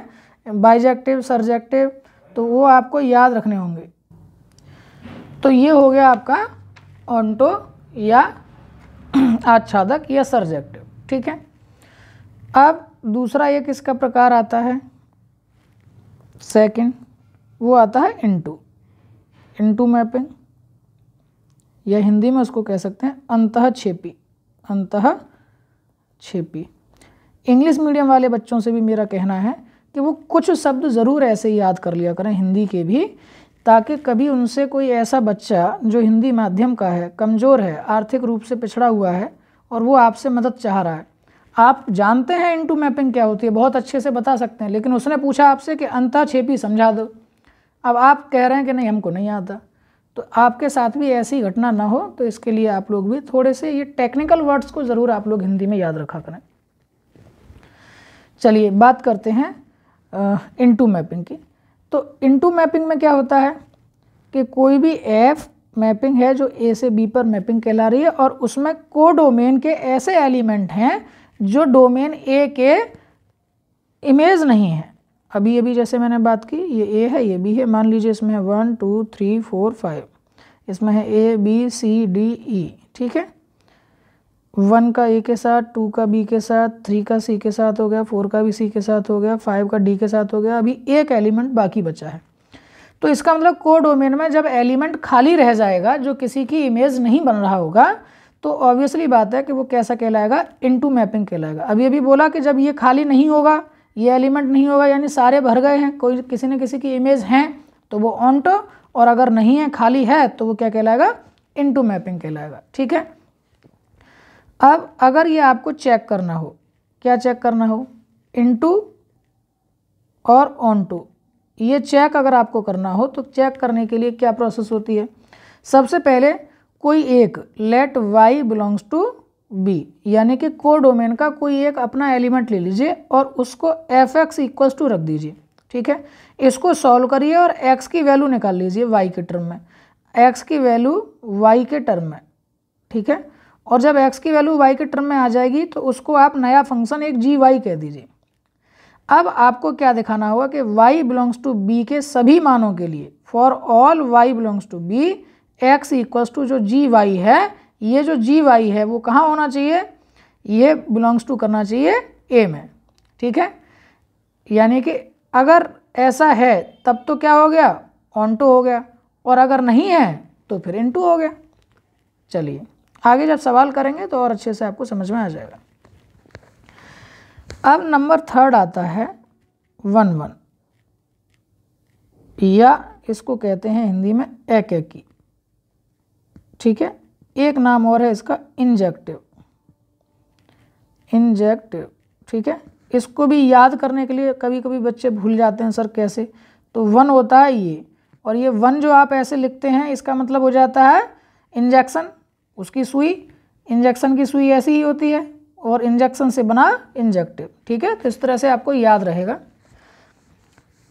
बाइजेक्टिव सर्जेक्टिव तो वो आपको याद रखने होंगे तो ये हो गया आपका ऑनटो या आच्छादक या सर्जेक्टिव ठीक है अब दूसरा एक इसका प्रकार आता है सेकंड वो आता है इनटू इनटू मैपिंग या हिंदी में उसको कह सकते हैं अंतः छेपी अंतः छेपी इंग्लिश मीडियम वाले बच्चों से भी मेरा कहना है कि वो कुछ शब्द ज़रूर ऐसे ही याद कर लिया करें हिंदी के भी ताकि कभी उनसे कोई ऐसा बच्चा जो हिंदी माध्यम का है कमज़ोर है आर्थिक रूप से पिछड़ा हुआ है और वो आपसे मदद चाह रहा है आप जानते हैं इनटू मैपिंग क्या होती है बहुत अच्छे से बता सकते हैं लेकिन उसने पूछा आपसे कि अंता छेपी समझा दो अब आप कह रहे हैं कि नहीं हमको नहीं आता तो आपके साथ भी ऐसी घटना ना हो तो इसके लिए आप लोग भी थोड़े से ये टेक्निकल वर्ड्स को ज़रूर आप लोग हिंदी में याद रखा करें चलिए बात करते हैं इनटू मैपिंग की तो इनटू मैपिंग में क्या होता है कि कोई भी एफ मैपिंग है जो ए से बी पर मैपिंग कहला रही है और उसमें को डोमेन के ऐसे एलिमेंट हैं जो डोमेन ए के इमेज नहीं है अभी अभी जैसे मैंने बात की ये ए है ये बी है मान लीजिए इसमें है one two three four five इसमें है ए बी सी डी ई ठीक है वन का ए के साथ टू का बी के साथ थ्री का सी के साथ हो गया फोर का भी सी के साथ हो गया फाइव का डी के साथ हो गया अभी एक एलिमेंट बाकी बचा है तो इसका मतलब को डोमेन में जब एलिमेंट खाली रह जाएगा जो किसी की इमेज नहीं बन रहा होगा तो ऑब्वियसली बात है कि वो कैसा कहलाएगा इनटू मैपिंग कहलाएगा अभी अभी बोला कि जब ये खाली नहीं होगा ये एलिमेंट नहीं होगा यानी सारे भर गए हैं कोई किसी न किसी की इमेज हैं तो वो ऑन टो और अगर नहीं है खाली है तो वो क्या कहलाएगा इनटू मैपिंग कहलाएगा ठीक है अब अगर ये आपको चेक करना हो क्या चेक करना हो इनटू और ऑन टू ये चेक अगर आपको करना हो तो चेक करने के लिए क्या प्रोसेस होती है सबसे पहले कोई एक let y belongs to B यानी कि को डोमेन का कोई एक अपना एलिमेंट ले लीजिए और उसको एफ एक्स इक्वल्स टू रख दीजिए ठीक है इसको सॉल्व करिए और एक्स की वैल्यू निकाल लीजिए वाई के टर्म में एक्स की वैल्यू वाई के टर्म में ठीक है और जब एक्स की वैल्यू वाई के टर्म में आ जाएगी तो उसको आप नया फंक्शन एक जी वाई कह दीजिए अब आपको क्या दिखाना होगा कि y बिलोंग्स टू b के सभी मानों के लिए for all y belongs to b x equals to जो जी वाई है ये जो जी वाई है वो कहाँ होना चाहिए ये बिलोंग्स टू करना चाहिए ए में ठीक है यानी कि अगर ऐसा है तब तो क्या हो गया ऑन टू हो गया और अगर नहीं है तो फिर इन टू हो गया चलिए आगे जब सवाल करेंगे तो और अच्छे से आपको समझ में आ जाएगा अब नंबर थर्ड आता है वन वन या इसको कहते हैं हिंदी में एक एक की ठीक है एक नाम और है इसका इंजेक्टिव इंजेक्टिव ठीक है इसको भी याद करने के लिए कभी कभी बच्चे भूल जाते हैं सर कैसे तो वन होता है ये और ये वन जो आप ऐसे लिखते हैं इसका मतलब हो जाता है इंजेक्शन उसकी सुई इंजेक्शन की सुई ऐसी ही होती है और इंजेक्शन से बना इंजेक्टिव ठीक है तो इस तरह से आपको याद रहेगा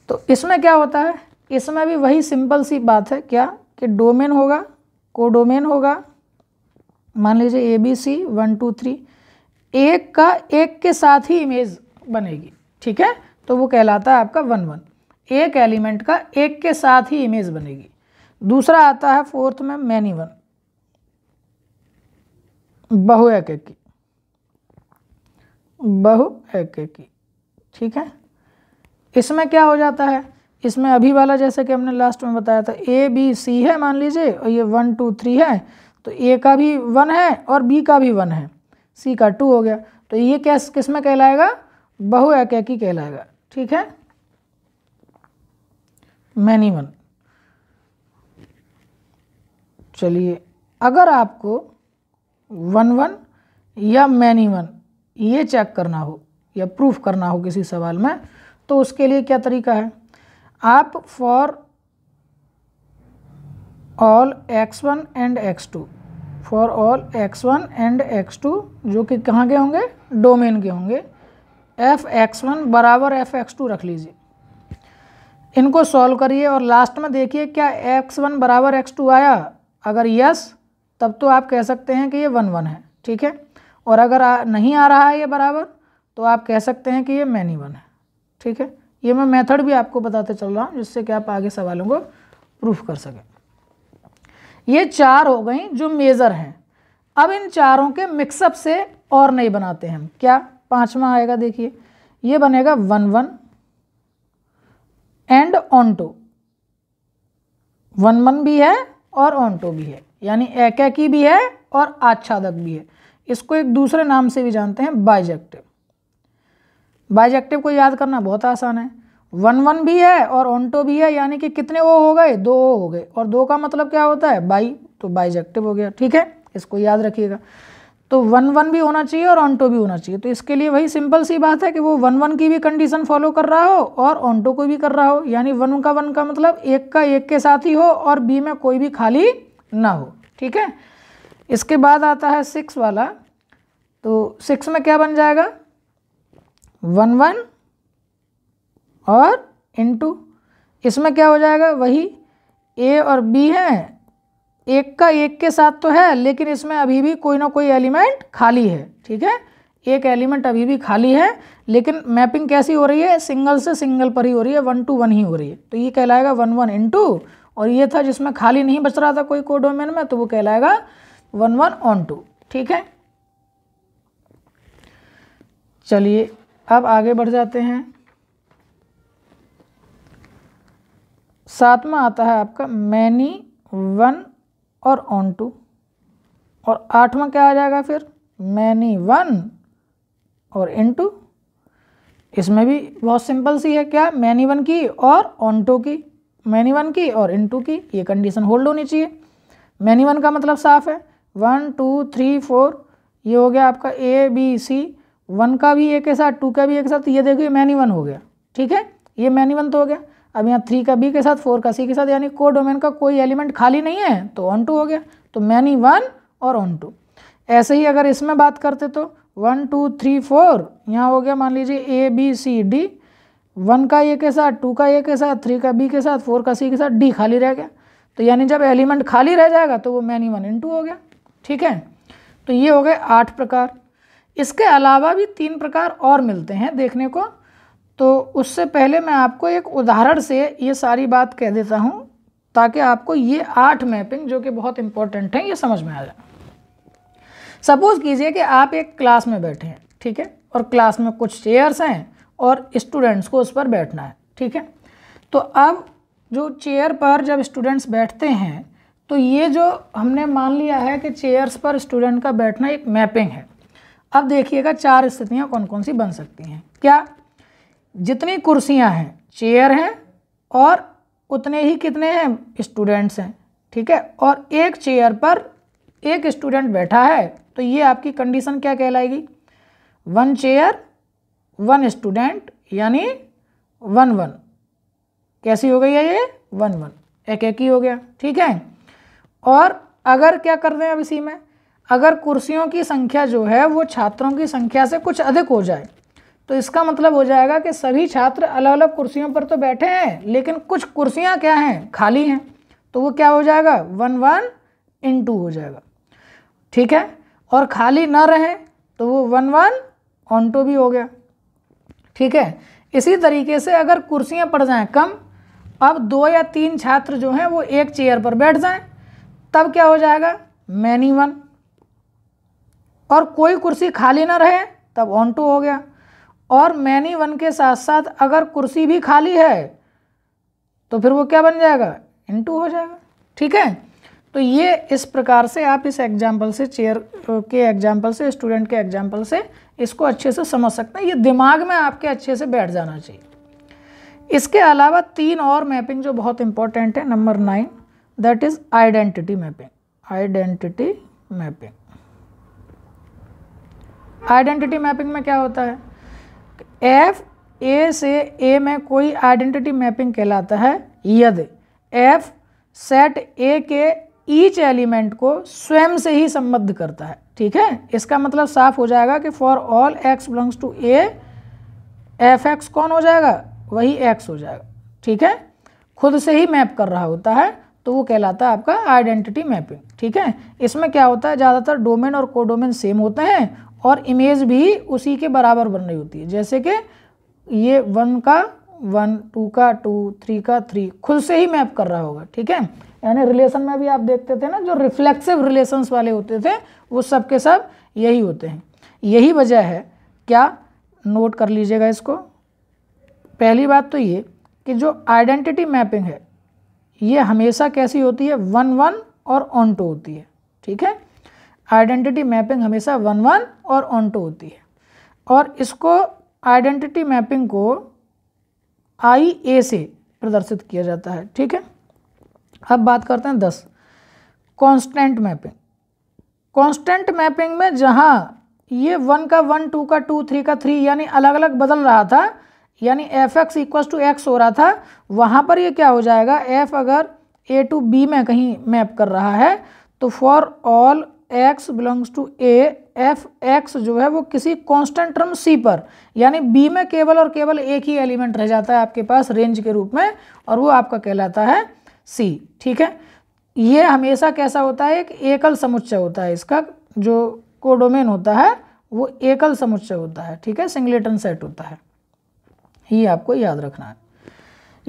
तो इसमें क्या होता है इसमें भी वही सिंपल सी बात है क्या कि डोमेन होगा कोडोमेन होगा मान लीजिए a b c one two three एक का एक के साथ ही इमेज बनेगी ठीक है तो वो कहलाता है आपका वन वन एक एलिमेंट का एक के साथ ही इमेज बनेगी दूसरा आता है फोर्थ में मैनी वन बहु एक की बहु एक की ठीक है इसमें क्या हो जाता है इसमें अभी वाला जैसे कि हमने लास्ट में बताया था ए बी सी है मान लीजिए और ये वन टू थ्री है तो ए का भी वन है और बी का भी वन है सी का टू हो गया तो ये क्या किस में कहलाएगा बहु एक एक ही कहलाएगा ठीक है मैनी वन चलिए अगर आपको वन वन या मैनी वन ये चेक करना हो या प्रूफ करना हो किसी सवाल में तो उसके लिए क्या तरीका है आप for all x one and x two for all x one and x two जो कि कहाँ के होंगे डोमेन के होंगे एफ एक्स वन बराबर एफ एक्स टू रख लीजिए इनको सॉल्व करिए और लास्ट में देखिए क्या एक्स वन बराबर एक्स टू आया अगर यस तब तो आप कह सकते हैं कि ये वन वन है ठीक है और अगर आ, नहीं आ रहा है ये बराबर तो आप कह सकते हैं कि ये मैनी वन है ठीक है ये मैं मेथड भी आपको बताते चल रहा हूँ जिससे कि आप आगे सवालों को प्रूफ कर सकें ये चार हो गई जो मेज़र हैं अब इन चारों के मिक्सअप से और नहीं बनाते हम क्या पांचवा आएगा देखिए ये बनेगा one one and onto one one भी है और ऑन टू भी है यानी एकैकी भी है और आच्छादक भी है इसको एक दूसरे नाम से भी जानते हैं बाइजेक्टिव बाइजेक्टिव को याद करना बहुत आसान है वन वन भी है और ऑनटो भी है यानी कि कितने ओ हो गए दो ओ हो गए और दो का मतलब क्या होता है बाई तो बाइजेक्टिव हो गया ठीक है इसको याद रखिएगा तो वन वन भी होना चाहिए और ऑनटो भी होना चाहिए तो इसके लिए वही सिंपल सी बात है कि वो वन वन की भी कंडीशन फॉलो कर रहा हो और ऑनटो को भी कर रहा हो यानी वन का वन का मतलब एक का एक के साथ ही हो और बी में कोई भी खाली ना हो ठीक है इसके बाद आता है सिक्स वाला तो सिक्स में क्या बन जाएगा वन वन और इन टू इसमें क्या हो जाएगा वही ए और बी हैं एक का एक के साथ तो है लेकिन इसमें अभी भी कोई ना कोई एलिमेंट खाली है ठीक है एक एलिमेंट अभी भी खाली है लेकिन मैपिंग कैसी हो रही है सिंगल से सिंगल पर ही हो रही है वन टू वन ही हो रही है तो ये कहलाएगा वन वन इंटू और ये था जिसमें खाली नहीं बच रहा था कोई कोडोमेन में तो वो कहलाएगा वन वन ऑन टू ठीक है चलिए अब आगे बढ़ जाते हैं सातवा आता है आपका मैनी वन और ऑन टू और आठवां क्या आ जाएगा फिर मैनी वन और इन टू इसमें भी बहुत सिंपल सी है क्या मैनी वन की और ऑन टू की मैनी वन की और इन टू की ये कंडीशन होल्ड होनी चाहिए मैनी वन का मतलब साफ है वन टू थ्री फोर ये हो गया आपका ए बी सी वन का भी एक के साथ टू का भी एक के साथ ये देखो ये मैनी वन हो गया ठीक है ये मैनी वन तो हो गया अब यहाँ थ्री का बी के साथ फोर का सी के साथ यानी को डोमेन का कोई एलिमेंट खाली नहीं है तो ऑन टू हो गया तो मैनी वन और ऑन टू ऐसे ही अगर इसमें बात करते तो वन टू थ्री फोर यहाँ हो गया मान लीजिए a b c d one का ए के साथ टू का ए के साथ थ्री का बी के साथ फोर का सी के साथ डी खाली रह गया तो यानी जब एलिमेंट खाली रह जाएगा तो वो मैनी वन इन टू हो गया ठीक है तो ये हो गए आठ प्रकार इसके अलावा भी तीन प्रकार और मिलते हैं देखने को तो उससे पहले मैं आपको एक उदाहरण से ये सारी बात कह देता हूँ ताकि आपको ये आठ मैपिंग जो कि बहुत इंपॉर्टेंट है ये समझ में आ जाए सपोज़ कीजिए कि आप एक क्लास में बैठे हैं ठीक है और क्लास में कुछ चेयर्स हैं और स्टूडेंट्स को उस पर बैठना है ठीक है तो अब जो चेयर पर जब स्टूडेंट्स बैठते हैं तो ये जो हमने मान लिया है कि चेयर्स पर स्टूडेंट का बैठना एक मैपिंग है अब देखिएगा चार स्थितियाँ कौन कौन सी बन सकती हैं क्या जितनी कुर्सियाँ हैं चेयर हैं और उतने ही कितने हैं स्टूडेंट्स हैं ठीक है और एक चेयर पर एक स्टूडेंट बैठा है तो ये आपकी कंडीशन क्या कहलाएगी वन चेयर वन स्टूडेंट यानी वन वन कैसी हो गई है ये वन वन एक एक ही हो गया ठीक है और अगर क्या कर रहे हैं अब इसी में अगर कुर्सियों की संख्या जो है वो छात्रों की संख्या से कुछ अधिक हो जाए तो इसका मतलब हो जाएगा कि सभी छात्र अलग अलग कुर्सियों पर तो बैठे हैं लेकिन कुछ कुर्सियाँ क्या हैं खाली हैं तो वो क्या हो जाएगा वन वन इन टू हो जाएगा ठीक है और खाली ना रहें तो वो वन वन ऑन टू भी हो गया ठीक है इसी तरीके से अगर कुर्सियाँ पड़ जाएँ कम अब दो या तीन छात्र जो हैं वो एक चेयर पर बैठ जाएँ तब क्या हो जाएगा मैनी वन और कोई कुर्सी खाली ना रहे तब ऑन टू हो गया और मैनी वन के साथ साथ अगर कुर्सी भी खाली है तो फिर वो क्या बन जाएगा इन टू हो जाएगा ठीक है तो ये इस प्रकार से आप इस एग्जाम्पल से चेयर के एग्जाम्पल से स्टूडेंट के एग्जाम्पल से इसको अच्छे से समझ सकते हैं ये दिमाग में आपके अच्छे से बैठ जाना चाहिए इसके अलावा तीन और मैपिंग जो बहुत इंपॉर्टेंट है number nine that is identity mapping identity mapping identity mapping में क्या होता है एफ ए से ए में कोई आइडेंटिटी मैपिंग कहलाता है यदि एफ सेट ए के ईच एलिमेंट को स्वयं से ही संबद्ध करता है ठीक है इसका मतलब साफ हो जाएगा कि for all x belongs to a f x कौन हो जाएगा वही एक्स हो जाएगा ठीक है खुद से ही मैप कर रहा होता है तो वो कहलाता है आपका आइडेंटिटी मैपिंग ठीक है इसमें क्या होता है ज़्यादातर डोमेन और कोडोमेन सेम होते हैं और इमेज भी उसी के बराबर बन रही होती है जैसे कि ये वन का वन टू का टू थ्री का थ्री खुद से ही मैप कर रहा होगा ठीक है यानी रिलेशन में भी आप देखते थे ना जो रिफ्लेक्सिव रिलेशंस वाले होते थे वो सब के सब यही होते हैं यही वजह है क्या नोट कर लीजिएगा इसको पहली बात तो ये कि जो आइडेंटिटी मैपिंग है ये हमेशा कैसी होती है वन वन और ऑन टू होती है ठीक है आइडेंटिटी मैपिंग हमेशा वन वन और ऑन टू होती है और इसको आइडेंटिटी मैपिंग को आई ए से प्रदर्शित किया जाता है ठीक है अब बात करते हैं दस कांस्टेंट मैपिंग कांस्टेंट मैपिंग में जहाँ ये वन का वन टू का टू थ्री का थ्री यानी अलग अलग बदल रहा था यानी f x equal to x हो रहा था वहाँ पर ये क्या हो जाएगा एफ अगर ए टू बी में कहीं मैप कर रहा है तो for all x belongs to a f x जो है वो किसी कांस्टेंट टर्म सी पर यानी बी में केवल और केवल एक ही एलिमेंट रह जाता है आपके पास रेंज के रूप में और वो आपका कहलाता है सी ठीक है ये हमेशा कैसा होता है एक एकल समुच्चय होता है इसका जो कोडोमेन होता है वो एकल समुच्चय होता है ठीक है सिंगलेटन सेट होता है ये आपको याद रखना है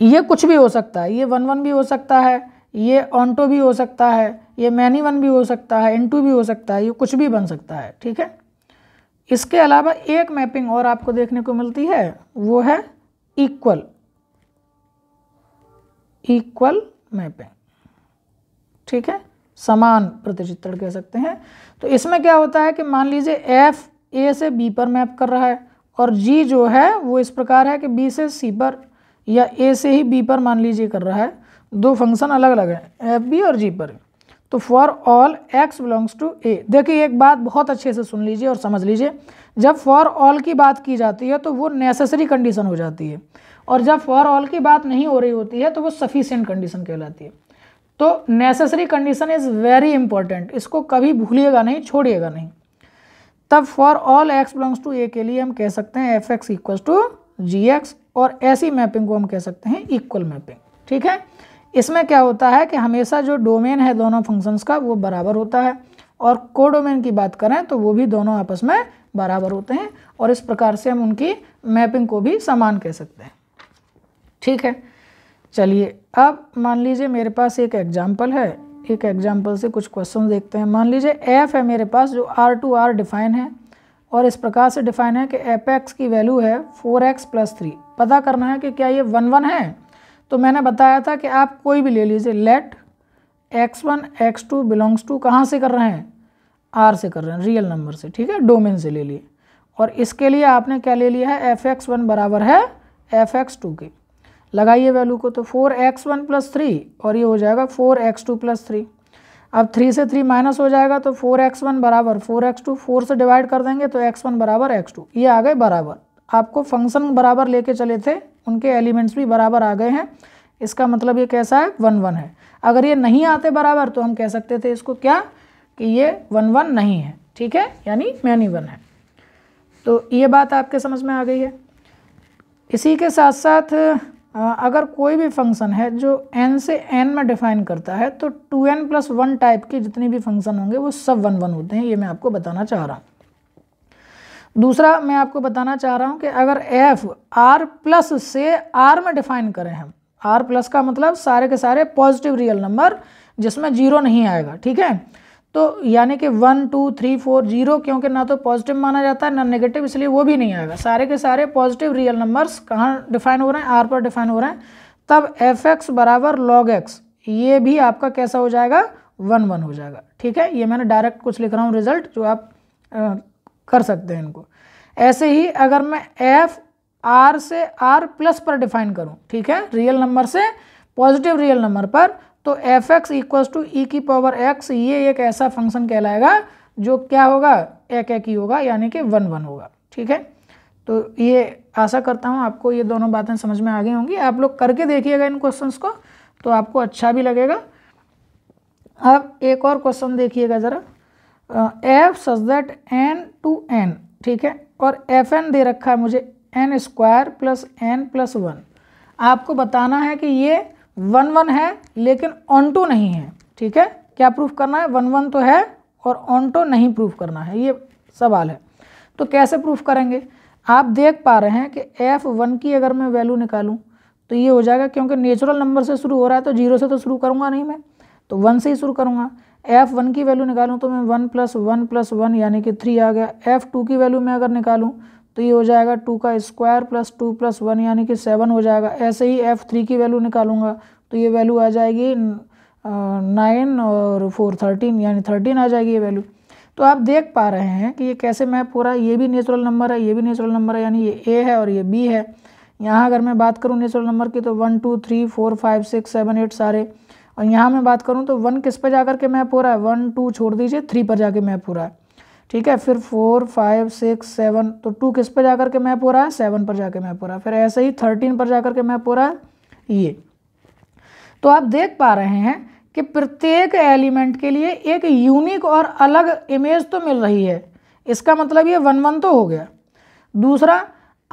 ये कुछ भी हो सकता है ये वन वन भी हो सकता है ये ऑनटो भी हो सकता है ये मैनी वन भी हो सकता है इनटू भी हो सकता है ये कुछ भी बन सकता है ठीक है इसके अलावा एक मैपिंग और आपको देखने को मिलती है वो है इक्वल इक्वल मैपिंग ठीक है समान प्रतिचित्रण कह सकते हैं तो इसमें क्या होता है कि मान लीजिए एफ ए से बी पर मैप कर रहा है और जी जो है वो इस प्रकार है कि बी से सी पर या ए से ही बी पर मान लीजिए कर रहा है दो फंक्शन अलग अलग हैं एफ बी और जी पर तो for all x belongs to a देखिए एक बात बहुत अच्छे से सुन लीजिए और समझ लीजिए जब फॉर ऑल की बात की जाती है तो वो नेसेसरी कंडीशन हो जाती है और जब फॉर ऑल की बात नहीं हो रही होती है तो वो सफिशेंट कंडीशन कहलाती है तो necessary condition is very important इसको कभी भूलिएगा नहीं छोड़िएगा नहीं तब for all x belongs to ए के लिए हम कह सकते हैं f x equal to g x और ऐसी मैपिंग को हम कह सकते हैं इक्वल मैपिंग ठीक है इसमें क्या होता है कि हमेशा जो डोमेन है दोनों फंक्शंस का वो बराबर होता है और कोडोमेन की बात करें तो वो भी दोनों आपस में बराबर होते हैं और इस प्रकार से हम उनकी मैपिंग को भी समान कह सकते हैं ठीक है चलिए अब मान लीजिए मेरे पास एक एग्जाम्पल है एक एग्जाम्पल से कुछ क्वेश्चन देखते हैं मान लीजिए एफ है मेरे पास जो आर टू आर डिफाइन है और इस प्रकार से डिफाइन है कि एफ एक्स की वैल्यू है फोर एक्स प्लस थ्री पता करना है कि क्या ये वन वन है तो मैंने बताया था कि आप कोई भी ले लीजिए let x one x two belongs to कहाँ से कर रहे हैं आर से कर रहे हैं रियल नंबर से ठीक है डोमेन से ले लिए और इसके लिए आपने क्या ले लिया है एफ एक्स वन बराबर है एफ एक्स टू के लगाइए वैल्यू को तो four x one plus three और ये हो जाएगा four x two plus three अब थ्री से थ्री माइनस हो जाएगा तो फोर एक्स वन बराबर फोर एक्स टू फोर से डिवाइड कर देंगे तो एक्स वन बराबर एक्स टू ये आ गए बराबर आपको फंक्शन बराबर लेके चले थे उनके एलिमेंट्स भी बराबर आ गए हैं इसका मतलब ये कैसा है वन वन है अगर ये नहीं आते बराबर तो हम कह सकते थे इसको क्या कि ये वन वन नहीं है ठीक है यानी मैनी वन है तो ये बात आपके समझ में आ गई है इसी के साथ साथ अगर कोई भी फंक्शन है जो एन से एन में डिफाइन करता है तो two n plus one type के जितने भी फंक्शन होंगे वो सब वन वन होते हैं ये मैं आपको बताना चाह रहा हूँ दूसरा मैं आपको बताना चाह रहा हूँ कि अगर एफ आर प्लस से आर में डिफाइन करें हम आर प्लस का मतलब सारे के सारे पॉजिटिव रियल नंबर जिसमें जीरो नहीं आएगा ठीक है तो यानी कि one two three four zero क्योंकि ना तो पॉजिटिव माना जाता है ना नेगेटिव इसलिए वो भी नहीं आएगा सारे के सारे पॉजिटिव रियल नंबर्स कहाँ डिफाइन हो रहे हैं आर पर डिफाइन हो रहे हैं तब एफ एक्स बराबर लॉग एक्स ये भी आपका कैसा हो जाएगा वन वन हो जाएगा ठीक है ये मैंने डायरेक्ट कुछ लिख रहा हूँ रिजल्ट जो आप आ, कर सकते हैं इनको ऐसे ही अगर मैं एफ आर से आर प्लस पर डिफाइन करूँ ठीक है रियल नंबर से पॉजिटिव रियल नंबर पर तो f x equals to e की पावर एक्स ये एक ऐसा फंक्शन कहलाएगा जो क्या होगा एक एक ही होगा यानी कि वन वन होगा ठीक है तो ये आशा करता हूँ आपको ये दोनों बातें समझ में आ गई होंगी आप लोग करके देखिएगा इन क्वेश्चंस को तो आपको अच्छा भी लगेगा अब एक और क्वेश्चन देखिएगा ज़रा F such that N to N ठीक है और एफ एन दे रखा है मुझे n square plus n plus one आपको बताना है कि ये वन वन है लेकिन ऑनटो नहीं है ठीक है क्या प्रूफ करना है वन वन तो है और ऑन नहीं प्रूफ करना है ये सवाल है तो कैसे प्रूफ करेंगे आप देख पा रहे हैं कि एफ़ वन की अगर मैं वैल्यू निकालूं तो ये हो जाएगा क्योंकि नेचुरल नंबर से शुरू हो रहा है तो जीरो से तो शुरू करूँगा नहीं मैं तो वन से ही शुरू करूँगा एफ़ वन की वैल्यू निकालूँ तो मैं one plus one plus one यानी कि थ्री आ गया एफ़ टू की वैल्यू मैं अगर निकालूँ तो ये हो जाएगा टू का square plus two plus one यानी कि सेवन हो जाएगा ऐसे ही एफ़ थ्री की वैल्यू निकालूंगा तो ये वैल्यू आ जाएगी नाइन और फोर थर्टीन यानी थर्टीन आ जाएगी ये वैल्यू तो आप देख पा रहे हैं कि ये कैसे मैप हो रहा है ये भी नेचुरल नंबर है ये भी नेचुरल नंबर है यानी ये ए है और ये बी है यहाँ अगर मैं बात करूँ नेचुरल नंबर की तो one two three four five six seven eight सारे और यहाँ मैं बात करूँ तो वन किस पर जाकर के मैप हो रहा है वन टू छोड़ दीजिए थ्री पर जाके मैप हो रहा है ठीक है फिर फोर फाइव सिक्स सेवन तो टू किस पर जाकर के मैप हो रहा है सेवन पर जाकर मैप हो रहा है फिर ऐसे ही थर्टीन पर जाकर के मैप हो रहा है ये तो आप देख पा रहे हैं कि प्रत्येक एलिमेंट के लिए एक यूनिक और अलग इमेज तो मिल रही है इसका मतलब ये वन वन तो हो गया दूसरा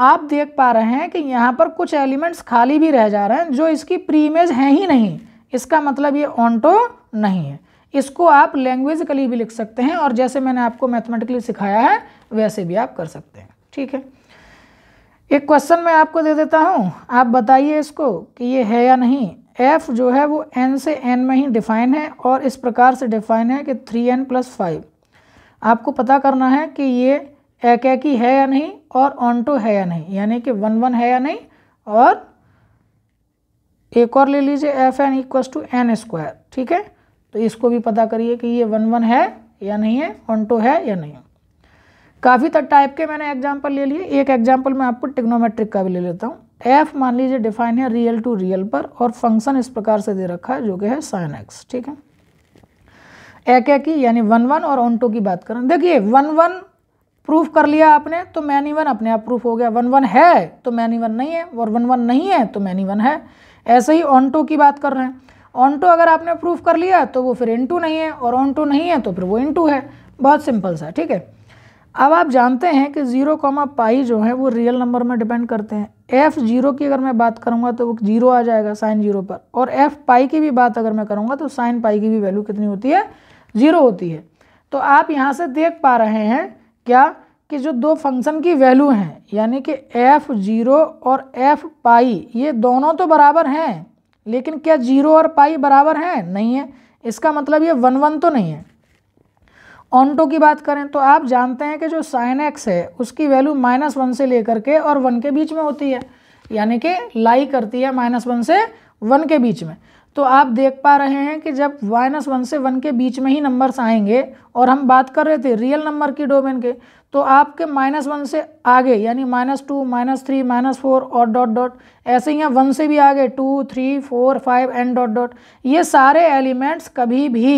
आप देख पा रहे हैं कि यहाँ पर कुछ एलिमेंट्स खाली भी रह जा रहे हैं जो इसकी प्री इमेज हैं ही नहीं इसका मतलब ये ऑनटो नहीं है इसको आप लैंग्वेजिकली भी लिख सकते हैं और जैसे मैंने आपको मैथमेटिकली सिखाया है वैसे भी आप कर सकते हैं ठीक है एक क्वेश्चन मैं आपको दे देता हूँ आप बताइए इसको कि ये है या नहीं एफ जो है वो एन से एन में ही डिफाइन है और इस प्रकार से डिफाइन है कि थ्री एन प्लस फाइव आपको पता करना है कि ये एक एक ही है या नहीं और ऑन टू है या नहीं यानी कि वन वन है या नहीं और एक और ले लीजिए f n equals to n square ठीक है तो इसको भी पता करिए कि ये वन वन है या नहीं है वन टू है या नहीं है काफ़ी तक टाइप के मैंने एग्जाम्पल ले लिए एक एग्जाम्पल मैं आपको टिग्नोमेट्रिक का भी ले लेता हूँ एफ मान लीजिए डिफाइन है रियल टू रियल पर और फंक्शन इस प्रकार से दे रखा है जो कि है साइन एक्स ठीक है एक एक की यानी वन वन और ऑन टू की बात करें देखिए वन वन प्रूफ कर लिया आपने तो मैनी वन अपने आप प्रूफ हो गया वन वन है तो मैनी वन नहीं है और वन वन नहीं है तो मैनी वन है ऐसे ही ऑन टू की बात कर रहे हैं ऑन टू अगर आपने प्रूफ कर लिया तो वो फिर इन टू नहीं है और ऑन टू नहीं है तो फिर वो इन टू है बहुत सिंपल सा ठीक है अब आप जानते हैं कि जीरो कॉमा पाई जो है वो रियल नंबर में डिपेंड करते हैं एफ़ जीरो की अगर मैं बात करूँगा तो वो जीरो आ जाएगा साइन जीरो पर और एफ़ पाई की भी बात अगर मैं करूँगा तो साइन पाई की भी वैल्यू कितनी होती है जीरो होती है तो आप यहाँ से देख पा रहे हैं क्या कि जो दो फंक्शन की वैल्यू हैं यानी कि एफ़ जीरो और एफ़ पाई ये दोनों तो बराबर हैं लेकिन क्या जीरो और पाई बराबर हैं नहीं है इसका मतलब ये वन वन तो नहीं है ऑनटो की बात करें तो आप जानते हैं कि जो साइन एक्स है उसकी वैल्यू माइनस वन से लेकर के और वन के बीच में होती है यानी कि लाई करती है माइनस वन से वन के बीच में तो आप देख पा रहे हैं कि जब माइनस वन से वन के बीच में ही नंबर्स आएंगे और हम बात कर रहे थे रियल नंबर की डोमेन के तो आपके माइनस वन से आगे यानी minus two minus three minus four और डॉट डॉट ऐसे ही वन से भी आगे two three four five and dot dot ये सारे एलिमेंट्स कभी भी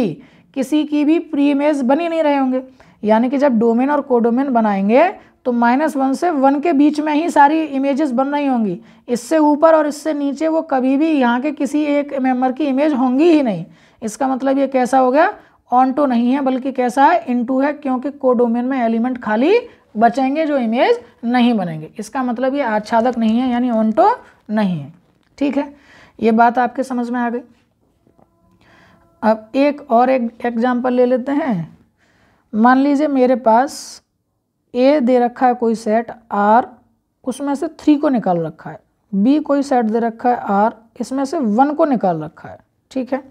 किसी की भी प्री इमेज बनी नहीं रहे होंगे यानी कि जब डोमेन और कोडोमेन बनाएंगे तो माइनस वन से वन के बीच में ही सारी इमेजेस बन रही होंगी इससे ऊपर और इससे नीचे वो कभी भी यहाँ के किसी एक मेम्बर की इमेज होंगी ही नहीं इसका मतलब ये कैसा हो गया ऑन टू नहीं है बल्कि कैसा है टू है क्योंकि कोडोमेन में एलिमेंट खाली बचेंगे जो इमेज नहीं बनेंगे इसका मतलब ये आच्छादक नहीं है यानी ऑन टू नहीं है ठीक है ये बात आपके समझ में आ गई अब एक और एक एग्जाम्पल ले लेते हैं मान लीजिए मेरे पास ए दे रखा है कोई सेट आर उसमें से थ्री को निकाल रखा है बी कोई सेट दे रखा है आर इसमें से वन को निकाल रखा है ठीक है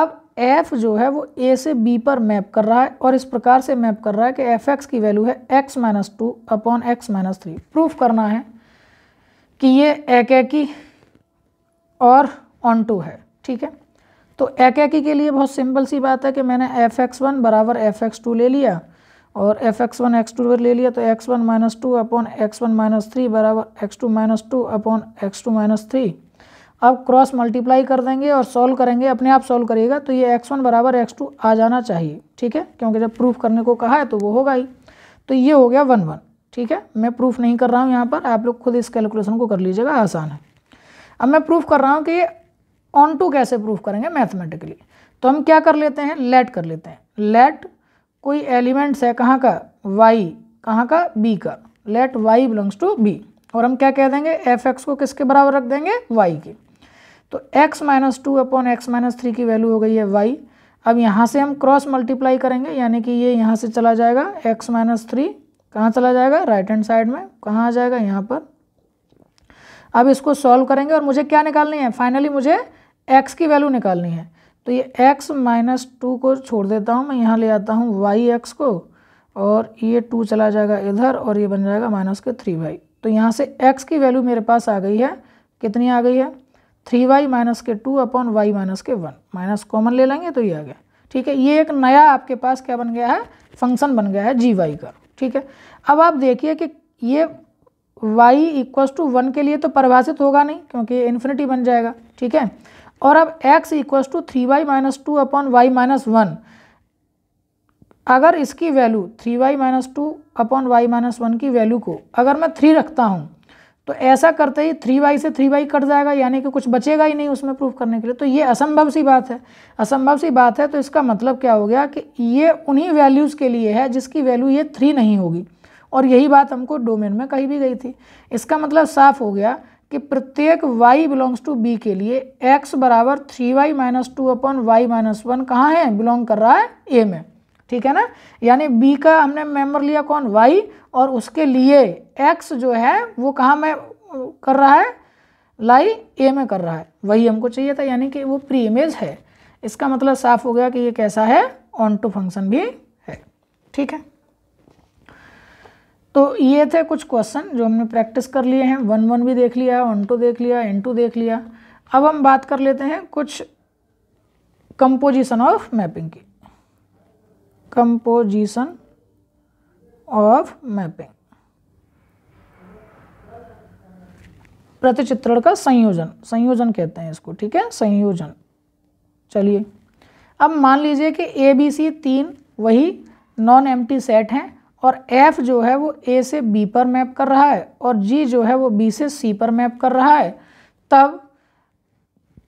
अब एफ जो है वो ए से बी पर मैप कर रहा है और इस प्रकार से मैप कर रहा है कि एफ एक्स की वैल्यू है x minus two upon x minus three proof करना है कि ये एक ही और ऑन टू है ठीक है तो एक एक के लिए बहुत सिंपल सी बात है कि मैंने एफ एक्स वन बराबर एफ एक्स टू ले लिया और f x one x two ले लिया तो x one minus two upon x one minus three बराबर x two minus two upon x two minus three अब क्रॉस मल्टीप्लाई कर देंगे और सॉल्व करेंगे अपने आप सॉल्व करिएगा तो ये एक्स वन बराबर एक्स टू आ जाना चाहिए ठीक है क्योंकि जब प्रूफ करने को कहा है तो वो होगा ही तो ये हो गया वन वन ठीक है मैं प्रूफ नहीं कर रहा हूँ यहाँ पर आप लोग खुद इस कैलकुलेशन को कर लीजिएगा आसान है अब मैं प्रूफ कर रहा हूँ कि ऑन टू कैसे प्रूफ करेंगे मैथमेटिकली तो हम क्या कर लेते हैं लेट कर लेते हैं लेट कोई एलिमेंट्स है कहाँ का वाई कहाँ का बी का let y belongs to B और हम क्या कह देंगे एफ एक्स को किसके बराबर रख देंगे वाई के तो x minus two upon x minus three की वैल्यू हो गई है वाई अब यहाँ से हम क्रॉस मल्टीप्लाई करेंगे यानी कि ये यहाँ से चला जाएगा एक्स माइनस थ्री कहाँ चला जाएगा राइट हैंड साइड में कहाँ आ जाएगा यहाँ पर अब इसको सॉल्व करेंगे और मुझे क्या निकालनी है फाइनली मुझे एक्स की वैल्यू निकालनी है तो ये एक्स माइनस टू को छोड़ देता हूँ मैं यहाँ ले आता हूँ वाई एक्स को और ये टू चला जाएगा इधर और ये बन जाएगा माइनस के थ्री वाई तो यहाँ से एक्स की वैल्यू मेरे पास आ गई है कितनी आ गई है थ्री वाई माइनस के टू अपॉन वाई माइनस के वन माइनस कॉमन ले लेंगे तो ये आ गया ठीक है ये एक नया आपके पास क्या बन गया है फंक्शन बन गया है जी वाई का ठीक है अब आप देखिए कि ये y इक्व टू वन के लिए तो परिभाषित होगा नहीं क्योंकि ये इन्फिनिटी बन जाएगा ठीक है और अब x equal to three y minus two upon y minus one अगर इसकी value three y minus two upon y minus one की वैल्यू को अगर मैं थ्री रखता हूँ तो ऐसा करते ही थ्री वाई से थ्री वाई कट जाएगा यानी कि कुछ बचेगा ही नहीं उसमें प्रूफ करने के लिए तो ये असंभव सी बात है असंभव सी बात है तो इसका मतलब क्या हो गया कि ये उन्हीं वैल्यूज़ के लिए है जिसकी वैल्यू ये थ्री नहीं होगी और यही बात हमको डोमेन में कही भी गई थी इसका मतलब साफ हो गया कि प्रत्येक y बिलोंग्स टू b के लिए x बराबर three y minus two upon y minus one कहाँ है बिलोंग कर रहा है a में ठीक है ना यानी b का हमने मेम्बर लिया कौन y और उसके लिए x जो है वो कहाँ में कर रहा है लाई ए में कर रहा है वही हमको चाहिए था यानी कि वो प्री इमेज है इसका मतलब साफ हो गया कि ये कैसा है ऑन टू फंक्शन भी है ठीक है तो ये थे कुछ क्वेश्चन जो हमने प्रैक्टिस कर लिए हैं वन वन भी देख लिया वन टू देख लिया एन टू देख लिया अब हम बात कर लेते हैं कुछ कंपोजिशन ऑफ मैपिंग की कंपोजिशन ऑफ मैपिंग प्रतिचित्रण का संयोजन संयोजन कहते हैं इसको ठीक है संयोजन चलिए अब मान लीजिए कि ए बी सी तीन वही नॉन एम्प्टी सेट हैं और एफ जो है वो ए से बी पर मैप कर रहा है और जी जो है वो बी से सी पर मैप कर रहा है तब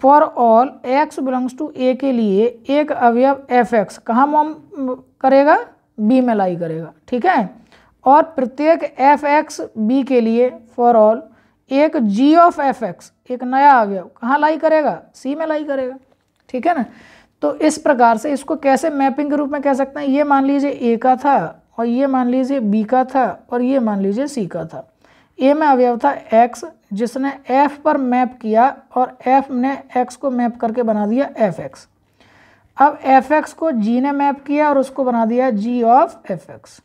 for all x belongs to ए के लिए एक अवयव एफ एक्स कहाँ मोम करेगा बी में लाई करेगा ठीक है और प्रत्येक एफ एक्स बी के लिए फॉर ऑल एक जी ऑफ एफ एक्स एक नया अवयव कहाँ लाई करेगा सी में लाई करेगा ठीक है ना तो इस प्रकार से इसको कैसे मैपिंग के रूप में कह सकते हैं ये मान लीजिए ए का था और ये मान लीजिए बी का था और ये मान लीजिए सी का था ए में अवयव था एक्स जिसने एफ पर मैप किया और एफ ने एक्स को मैप करके बना दिया एफ एक्स अब एफ एक्स को जी ने मैप किया और उसको बना दिया जी ऑफ एफ एक्स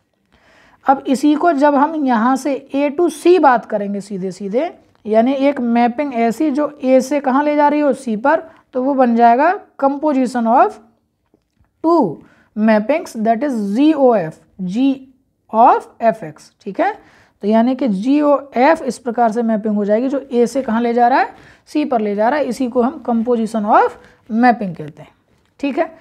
अब इसी को जब हम यहाँ से ए टू सी बात करेंगे सीधे सीधे यानी एक मैपिंग ऐसी जो ए से कहाँ ले जा रही हो सी पर तो वो बन जाएगा composition of two mappings that is g o f g of f x ठीक है तो यानी कि जी ओ एफ इस प्रकार से मैपिंग हो जाएगी जो ए से कहाँ ले जा रहा है सी पर ले जा रहा है इसी को हम कंपोजिशन ऑफ मैपिंग कहते हैं ठीक है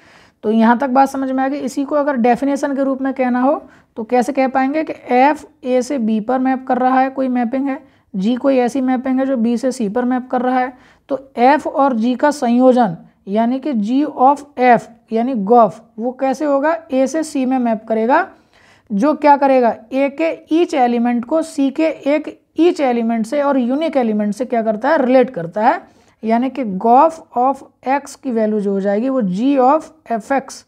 तो यहाँ तक बात समझ में आ गई इसी को अगर डेफिनेशन के रूप में कहना हो तो कैसे कह पाएंगे कि एफ ए से बी पर मैप कर रहा है कोई मैपिंग है जी कोई ऐसी मैपिंग है जो बी से सी पर मैप कर रहा है तो एफ और जी का संयोजन यानी कि जी ऑफ एफ यानी गॉफ वो कैसे होगा ए से सी में मैप करेगा जो क्या करेगा ए के ईच एलिमेंट को सी के एक ईच एलिमेंट से और यूनिक एलिमेंट से क्या करता है रिलेट करता है यानी कि गॉफ ऑफ एक्स की वैल्यू जो हो जाएगी वो जी ऑफ एफ एक्स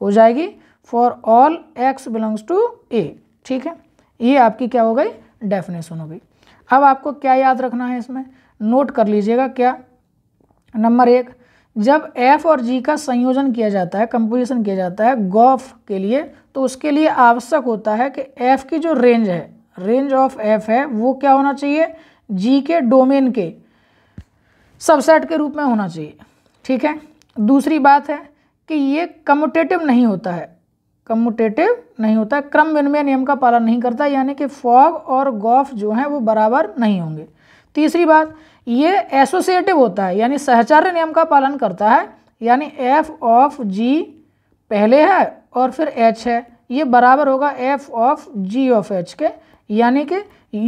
हो जाएगी for all x belongs to A ठीक है ये आपकी क्या हो गई डेफिनेशन हो गई अब आपको क्या याद रखना है इसमें नोट कर लीजिएगा क्या नंबर एक जब एफ और जी का संयोजन किया जाता है कंपोजिशन किया जाता है गॉफ के लिए तो उसके लिए आवश्यक होता है कि एफ़ की जो रेंज है रेंज ऑफ एफ़ है वो क्या होना चाहिए जी के डोमेन के सबसेट के रूप में होना चाहिए ठीक है दूसरी बात है कि ये कम्यूटेटिव नहीं होता है कम्यूटेटिव नहीं होता है क्रम विनिमय नियम का पालन नहीं करता यानी कि फॉग और गॉफ जो हैं वो बराबर नहीं होंगे तीसरी बात ये एसोसिएटिव होता है यानी सहचार्य नियम का पालन करता है यानी एफ ऑफ जी पहले है और फिर एच है ये बराबर होगा f of g of h के यानी कि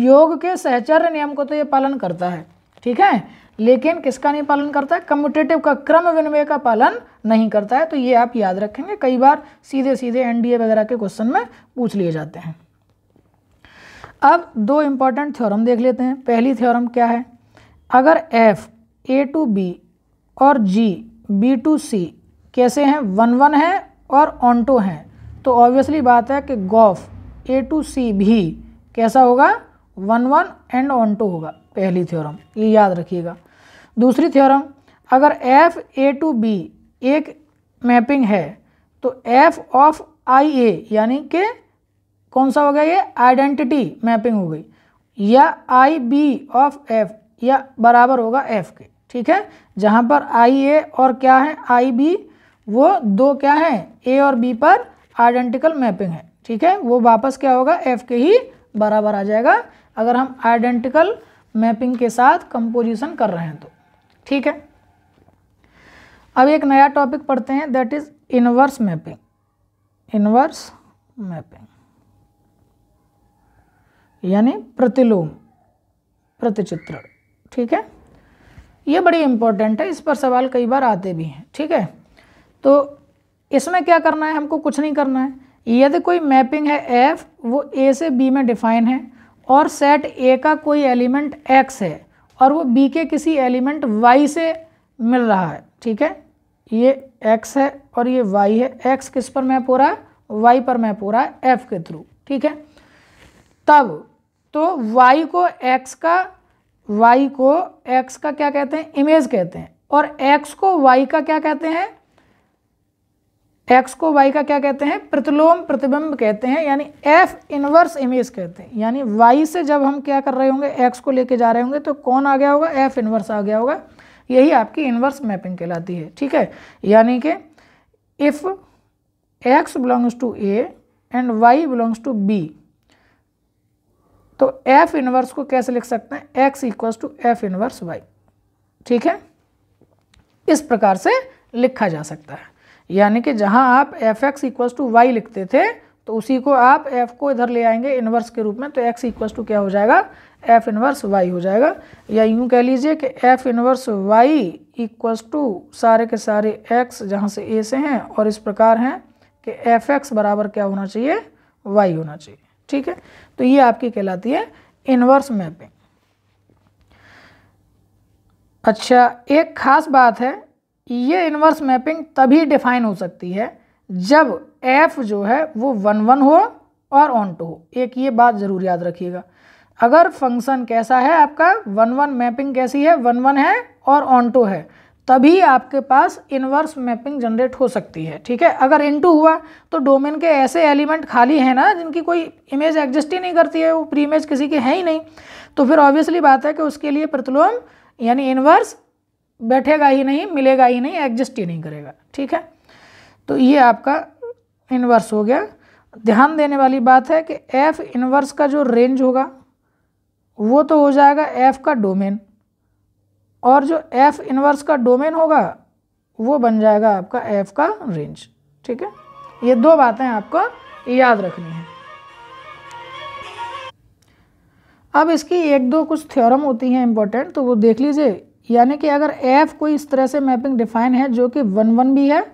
योग के सहचर्य नियम को तो ये पालन करता है ठीक है लेकिन किसका नहीं पालन करता है कम्यूटेटिव का क्रम विनिमय का पालन नहीं करता है तो ये आप याद रखेंगे कई बार सीधे सीधे एनडीए वगैरह के क्वेश्चन में पूछ लिए जाते हैं अब दो इम्पॉर्टेंट थ्योरम देख लेते हैं पहली थ्योरम क्या है अगर एफ ए टू बी और जी बी टू सी कैसे हैं वन वन है और ऑनटो हैं तो ऑब्वियसली बात है कि गॉफ ए टू सी भी कैसा होगा वन वन एंड ऑनटो होगा पहली थ्योरम ये याद रखिएगा दूसरी थ्योरम अगर एफ ए टू बी एक मैपिंग है तो एफ ऑफ आई ए यानी कि कौन सा हो गया ये आइडेंटिटी मैपिंग हो गई या आई बी ऑफ एफ या बराबर होगा एफ के ठीक है जहाँ पर आई ए और क्या है आई बी वो दो क्या है ए और बी पर आइडेंटिकल मैपिंग है ठीक है वो वापस क्या होगा एफ के ही बराबर आ जाएगा अगर हम आइडेंटिकल मैपिंग के साथ कंपोजिशन कर रहे हैं तो ठीक है अब एक नया टॉपिक पढ़ते हैं that is inverse mapping inverse mapping यानी प्रतिलोम प्रतिचित्रण ठीक है ये बड़ी इंपॉर्टेंट है इस पर सवाल कई बार आते भी हैं ठीक है तो इसमें क्या करना है हमको कुछ नहीं करना है यदि कोई मैपिंग है एफ वो ए से बी में डिफाइन है और सेट ए का कोई एलिमेंट एक्स है और वो बी के किसी एलिमेंट वाई से मिल रहा है ठीक है ये एक्स है और ये वाई है एक्स किस पर मैप हो रहा है वाई पर मैप हो रहा है एफ के थ्रू ठीक है तब तो वाई को एक्स का वाई को एक्स का क्या कहते हैं इमेज कहते हैं और एक्स को वाई का क्या कहते हैं एक्स को वाई का क्या कहते हैं प्रतिलोम प्रतिबिंब कहते हैं यानी एफ इनवर्स इमेज कहते हैं यानी वाई से जब हम क्या कर रहे होंगे एक्स को लेके जा रहे होंगे तो कौन आ गया होगा एफ इनवर्स आ गया होगा यही आपकी इनवर्स मैपिंग कहलाती है ठीक है यानी कि if x belongs to A and y belongs to B तो एफ इनवर्स को कैसे लिख सकते हैं x equals to f inverse y ठीक है इस प्रकार से लिखा जा सकता है यानी कि जहां आप f x equals to y लिखते थे तो उसी को आप एफ को इधर ले आएंगे इन्वर्स के रूप में तो एक्स इक्वल्स टू क्या हो जाएगा एफ इन्वर्स वाई हो जाएगा या यूं कह लीजिए कि f inverse y equals to सारे के सारे एक्स जहां से ए से हैं और इस प्रकार हैं कि एफ एक्स बराबर क्या होना चाहिए वाई होना चाहिए ठीक है तो ये आपकी कहलाती है इन्वर्स मैपिंग अच्छा एक खास बात है ये इन्वर्स मैपिंग तभी डिफाइन हो सकती है जब एफ जो है वो वन वन हो और ऑन टू हो एक ये बात ज़रूर याद रखिएगा अगर फंक्शन कैसा है आपका वन वन मैपिंग कैसी है वन वन है और ऑन टू है तभी आपके पास इन्वर्स मैपिंग जनरेट हो सकती है ठीक है अगर इनटू हुआ तो डोमेन के ऐसे एलिमेंट खाली हैं ना जिनकी कोई इमेज एग्जिस्ट ही नहीं करती है वो प्री इमेज किसी के है ही नहीं तो फिर ऑब्वियसली बात है कि उसके लिए प्रतिलोम यानी इनवर्स बैठेगा ही नहीं मिलेगा ही नहीं एडजस्ट ही नहीं करेगा ठीक है तो ये आपका इन्वर्स हो गया ध्यान देने वाली बात है कि एफ इन्वर्स का जो रेंज होगा वो तो हो जाएगा एफ का डोमेन और जो एफ इन्वर्स का डोमेन होगा वो बन जाएगा आपका एफ का रेंज ठीक है ये दो बातें आपको याद रखनी है अब इसकी एक दो कुछ थ्योरम होती हैं इम्पोर्टेंट तो वो देख लीजिए यानी कि अगर एफ कोई इस तरह से मैपिंग डिफाइन है जो कि वन वन भी है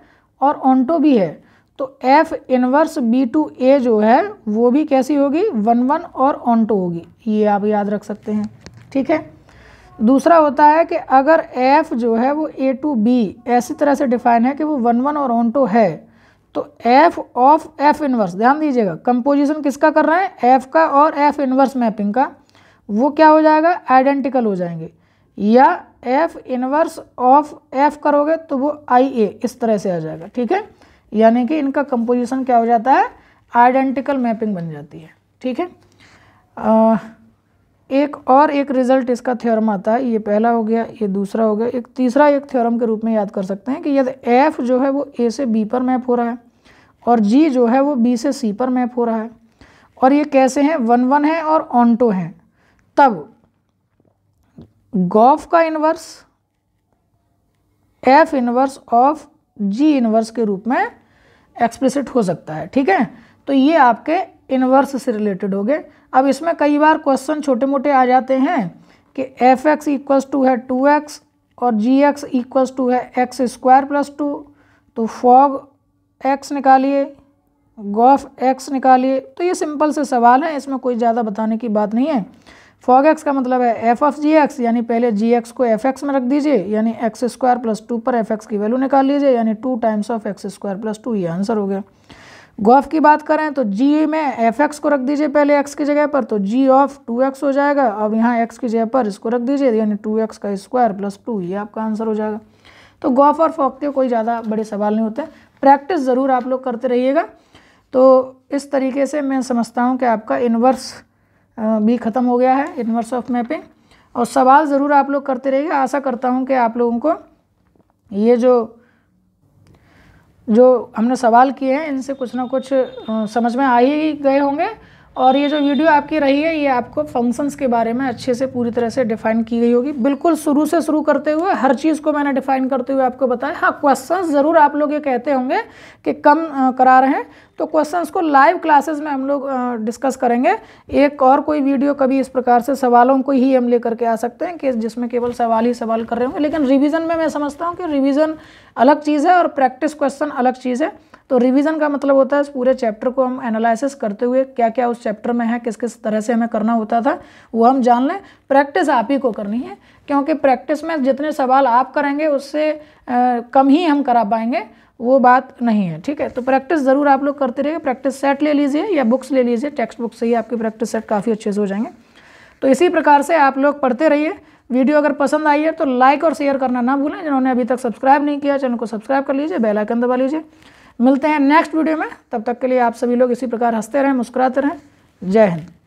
और ऑनटो भी है तो f inverse B to A जो है वो भी कैसी होगी वन वन और ऑनटो होगी ये आप याद रख सकते हैं ठीक है दूसरा होता है कि अगर एफ जो है वो ए टू बी ऐसी तरह से डिफाइन है कि वो वन वन और ऑनटो है तो एफ ऑफ एफ इनवर्स ध्यान दीजिएगा कंपोजिशन किसका कर रहे हैं एफ का और एफ इनवर्स मैपिंग का वो क्या हो जाएगा आइडेंटिकल हो जाएंगे या एफ इनवर्स ऑफ एफ करोगे तो वो आई ए इस तरह से आ जाएगा ठीक है यानी कि इनका कंपोजिशन क्या हो जाता है आइडेंटिकल मैपिंग बन जाती है ठीक है एक और एक रिजल्ट इसका थ्योरम आता है ये पहला हो गया ये दूसरा हो गया एक तीसरा एक थ्योरम के रूप में याद कर सकते हैं कि यदि एफ जो है वो ए से बी पर मैप हो रहा है और जी जो है वो बी से सी पर मैप हो रहा है और ये कैसे हैं वन वन है और ऑन टू हैं तब गॉफ का inverse f inverse of g inverse के रूप में एक्सप्रेसिट हो सकता है ठीक है तो ये आपके इनवर्स से रिलेटेड हो गए अब इसमें कई बार क्वेश्चन छोटे मोटे आ जाते हैं कि एफ एक्स इक्वल्स टू है टू एक्स और जी एक्स इक्वल्स टू है एक्स स्क्वायर प्लस टू तो फॉग एक्स निकालिए गॉफ एक्स निकालिए तो ये सिंपल से सवाल है इसमें कोई ज़्यादा बताने की बात नहीं है फॉग एक्स का मतलब है एफ ऑफ जी एक्स यानी पहले जी एक्स को एफ एक्स में रख दीजिए यानी एक्स स्क्वायर प्लस टू पर एफ एक्स की वैल्यू निकाल लीजिए यानी two times of x square plus two ये आंसर हो गया गॉफ की बात करें तो जी में एफ एक्स को रख दीजिए पहले एक्स की जगह पर तो जी ऑफ टू एक्स हो जाएगा अब यहाँ एक्स की जगह पर इसको रख दीजिए यानी टू एक्स का स्क्वायर प्लस टू ये आपका आंसर हो जाएगा तो गॉफ और फॉक के कोई ज़्यादा बड़े सवाल नहीं होते प्रैक्टिस ज़रूर आप लोग करते रहिएगा तो इस तरीके से मैं समझता हूँ कि आपका इनवर्स भी ख़त्म हो गया है इनवर्स ऑफ मैपिंग और सवाल ज़रूर आप लोग करते रहिएगा आशा करता हूँ कि आप लोगों को ये जो जो हमने सवाल किए हैं इनसे कुछ ना कुछ समझ में आ ही गए होंगे और ये जो वीडियो आपकी रही है ये आपको फंक्शंस के बारे में अच्छे से पूरी तरह से डिफाइन की गई होगी बिल्कुल शुरू से शुरू करते हुए हर चीज़ को मैंने डिफाइन करते हुए आपको बताया हाँ क्वेश्चंस ज़रूर आप लोग ये कहते होंगे कि कम करा रहे हैं तो क्वेश्चंस को लाइव क्लासेस में हम लोग डिस्कस करेंगे एक और कोई वीडियो कभी इस प्रकार से सवालों को ही हम ले करके आ सकते हैं कि जिसमें केवल सवाल ही सवाल कर रहे होंगे लेकिन रिविज़न में मैं समझता हूँ कि रिविज़न अलग चीज़ है और प्रैक्टिस क्वेश्चन अलग चीज़ है तो रिवीजन का मतलब होता है इस पूरे चैप्टर को हम एनालिसिस करते हुए क्या क्या उस चैप्टर में है किस किस तरह से हमें करना होता था वो हम जान लें प्रैक्टिस आप ही को करनी है क्योंकि प्रैक्टिस में जितने सवाल आप करेंगे उससे आ, कम ही हम करा पाएंगे वो बात नहीं है ठीक है तो प्रैक्टिस ज़रूर आप लोग करते रहिए प्रैक्टिस सेट ले लीजिए या बुक्स ले लीजिए टेक्स्ट बुक से ही आपकी प्रैक्टिस सेट काफ़ी अच्छे से हो जाएंगे तो इसी प्रकार से आप लोग पढ़ते रहिए वीडियो अगर पसंद आई है तो लाइक और शेयर करना ना भूलें जिन्होंने अभी तक सब्सक्राइब नहीं किया चैनल को सब्सक्राइब कर लीजिए बेल आइकन दबा लीजिए मिलते हैं नेक्स्ट वीडियो में तब तक के लिए आप सभी लोग इसी प्रकार हंसते रहें मुस्कुराते रहें जय हिंद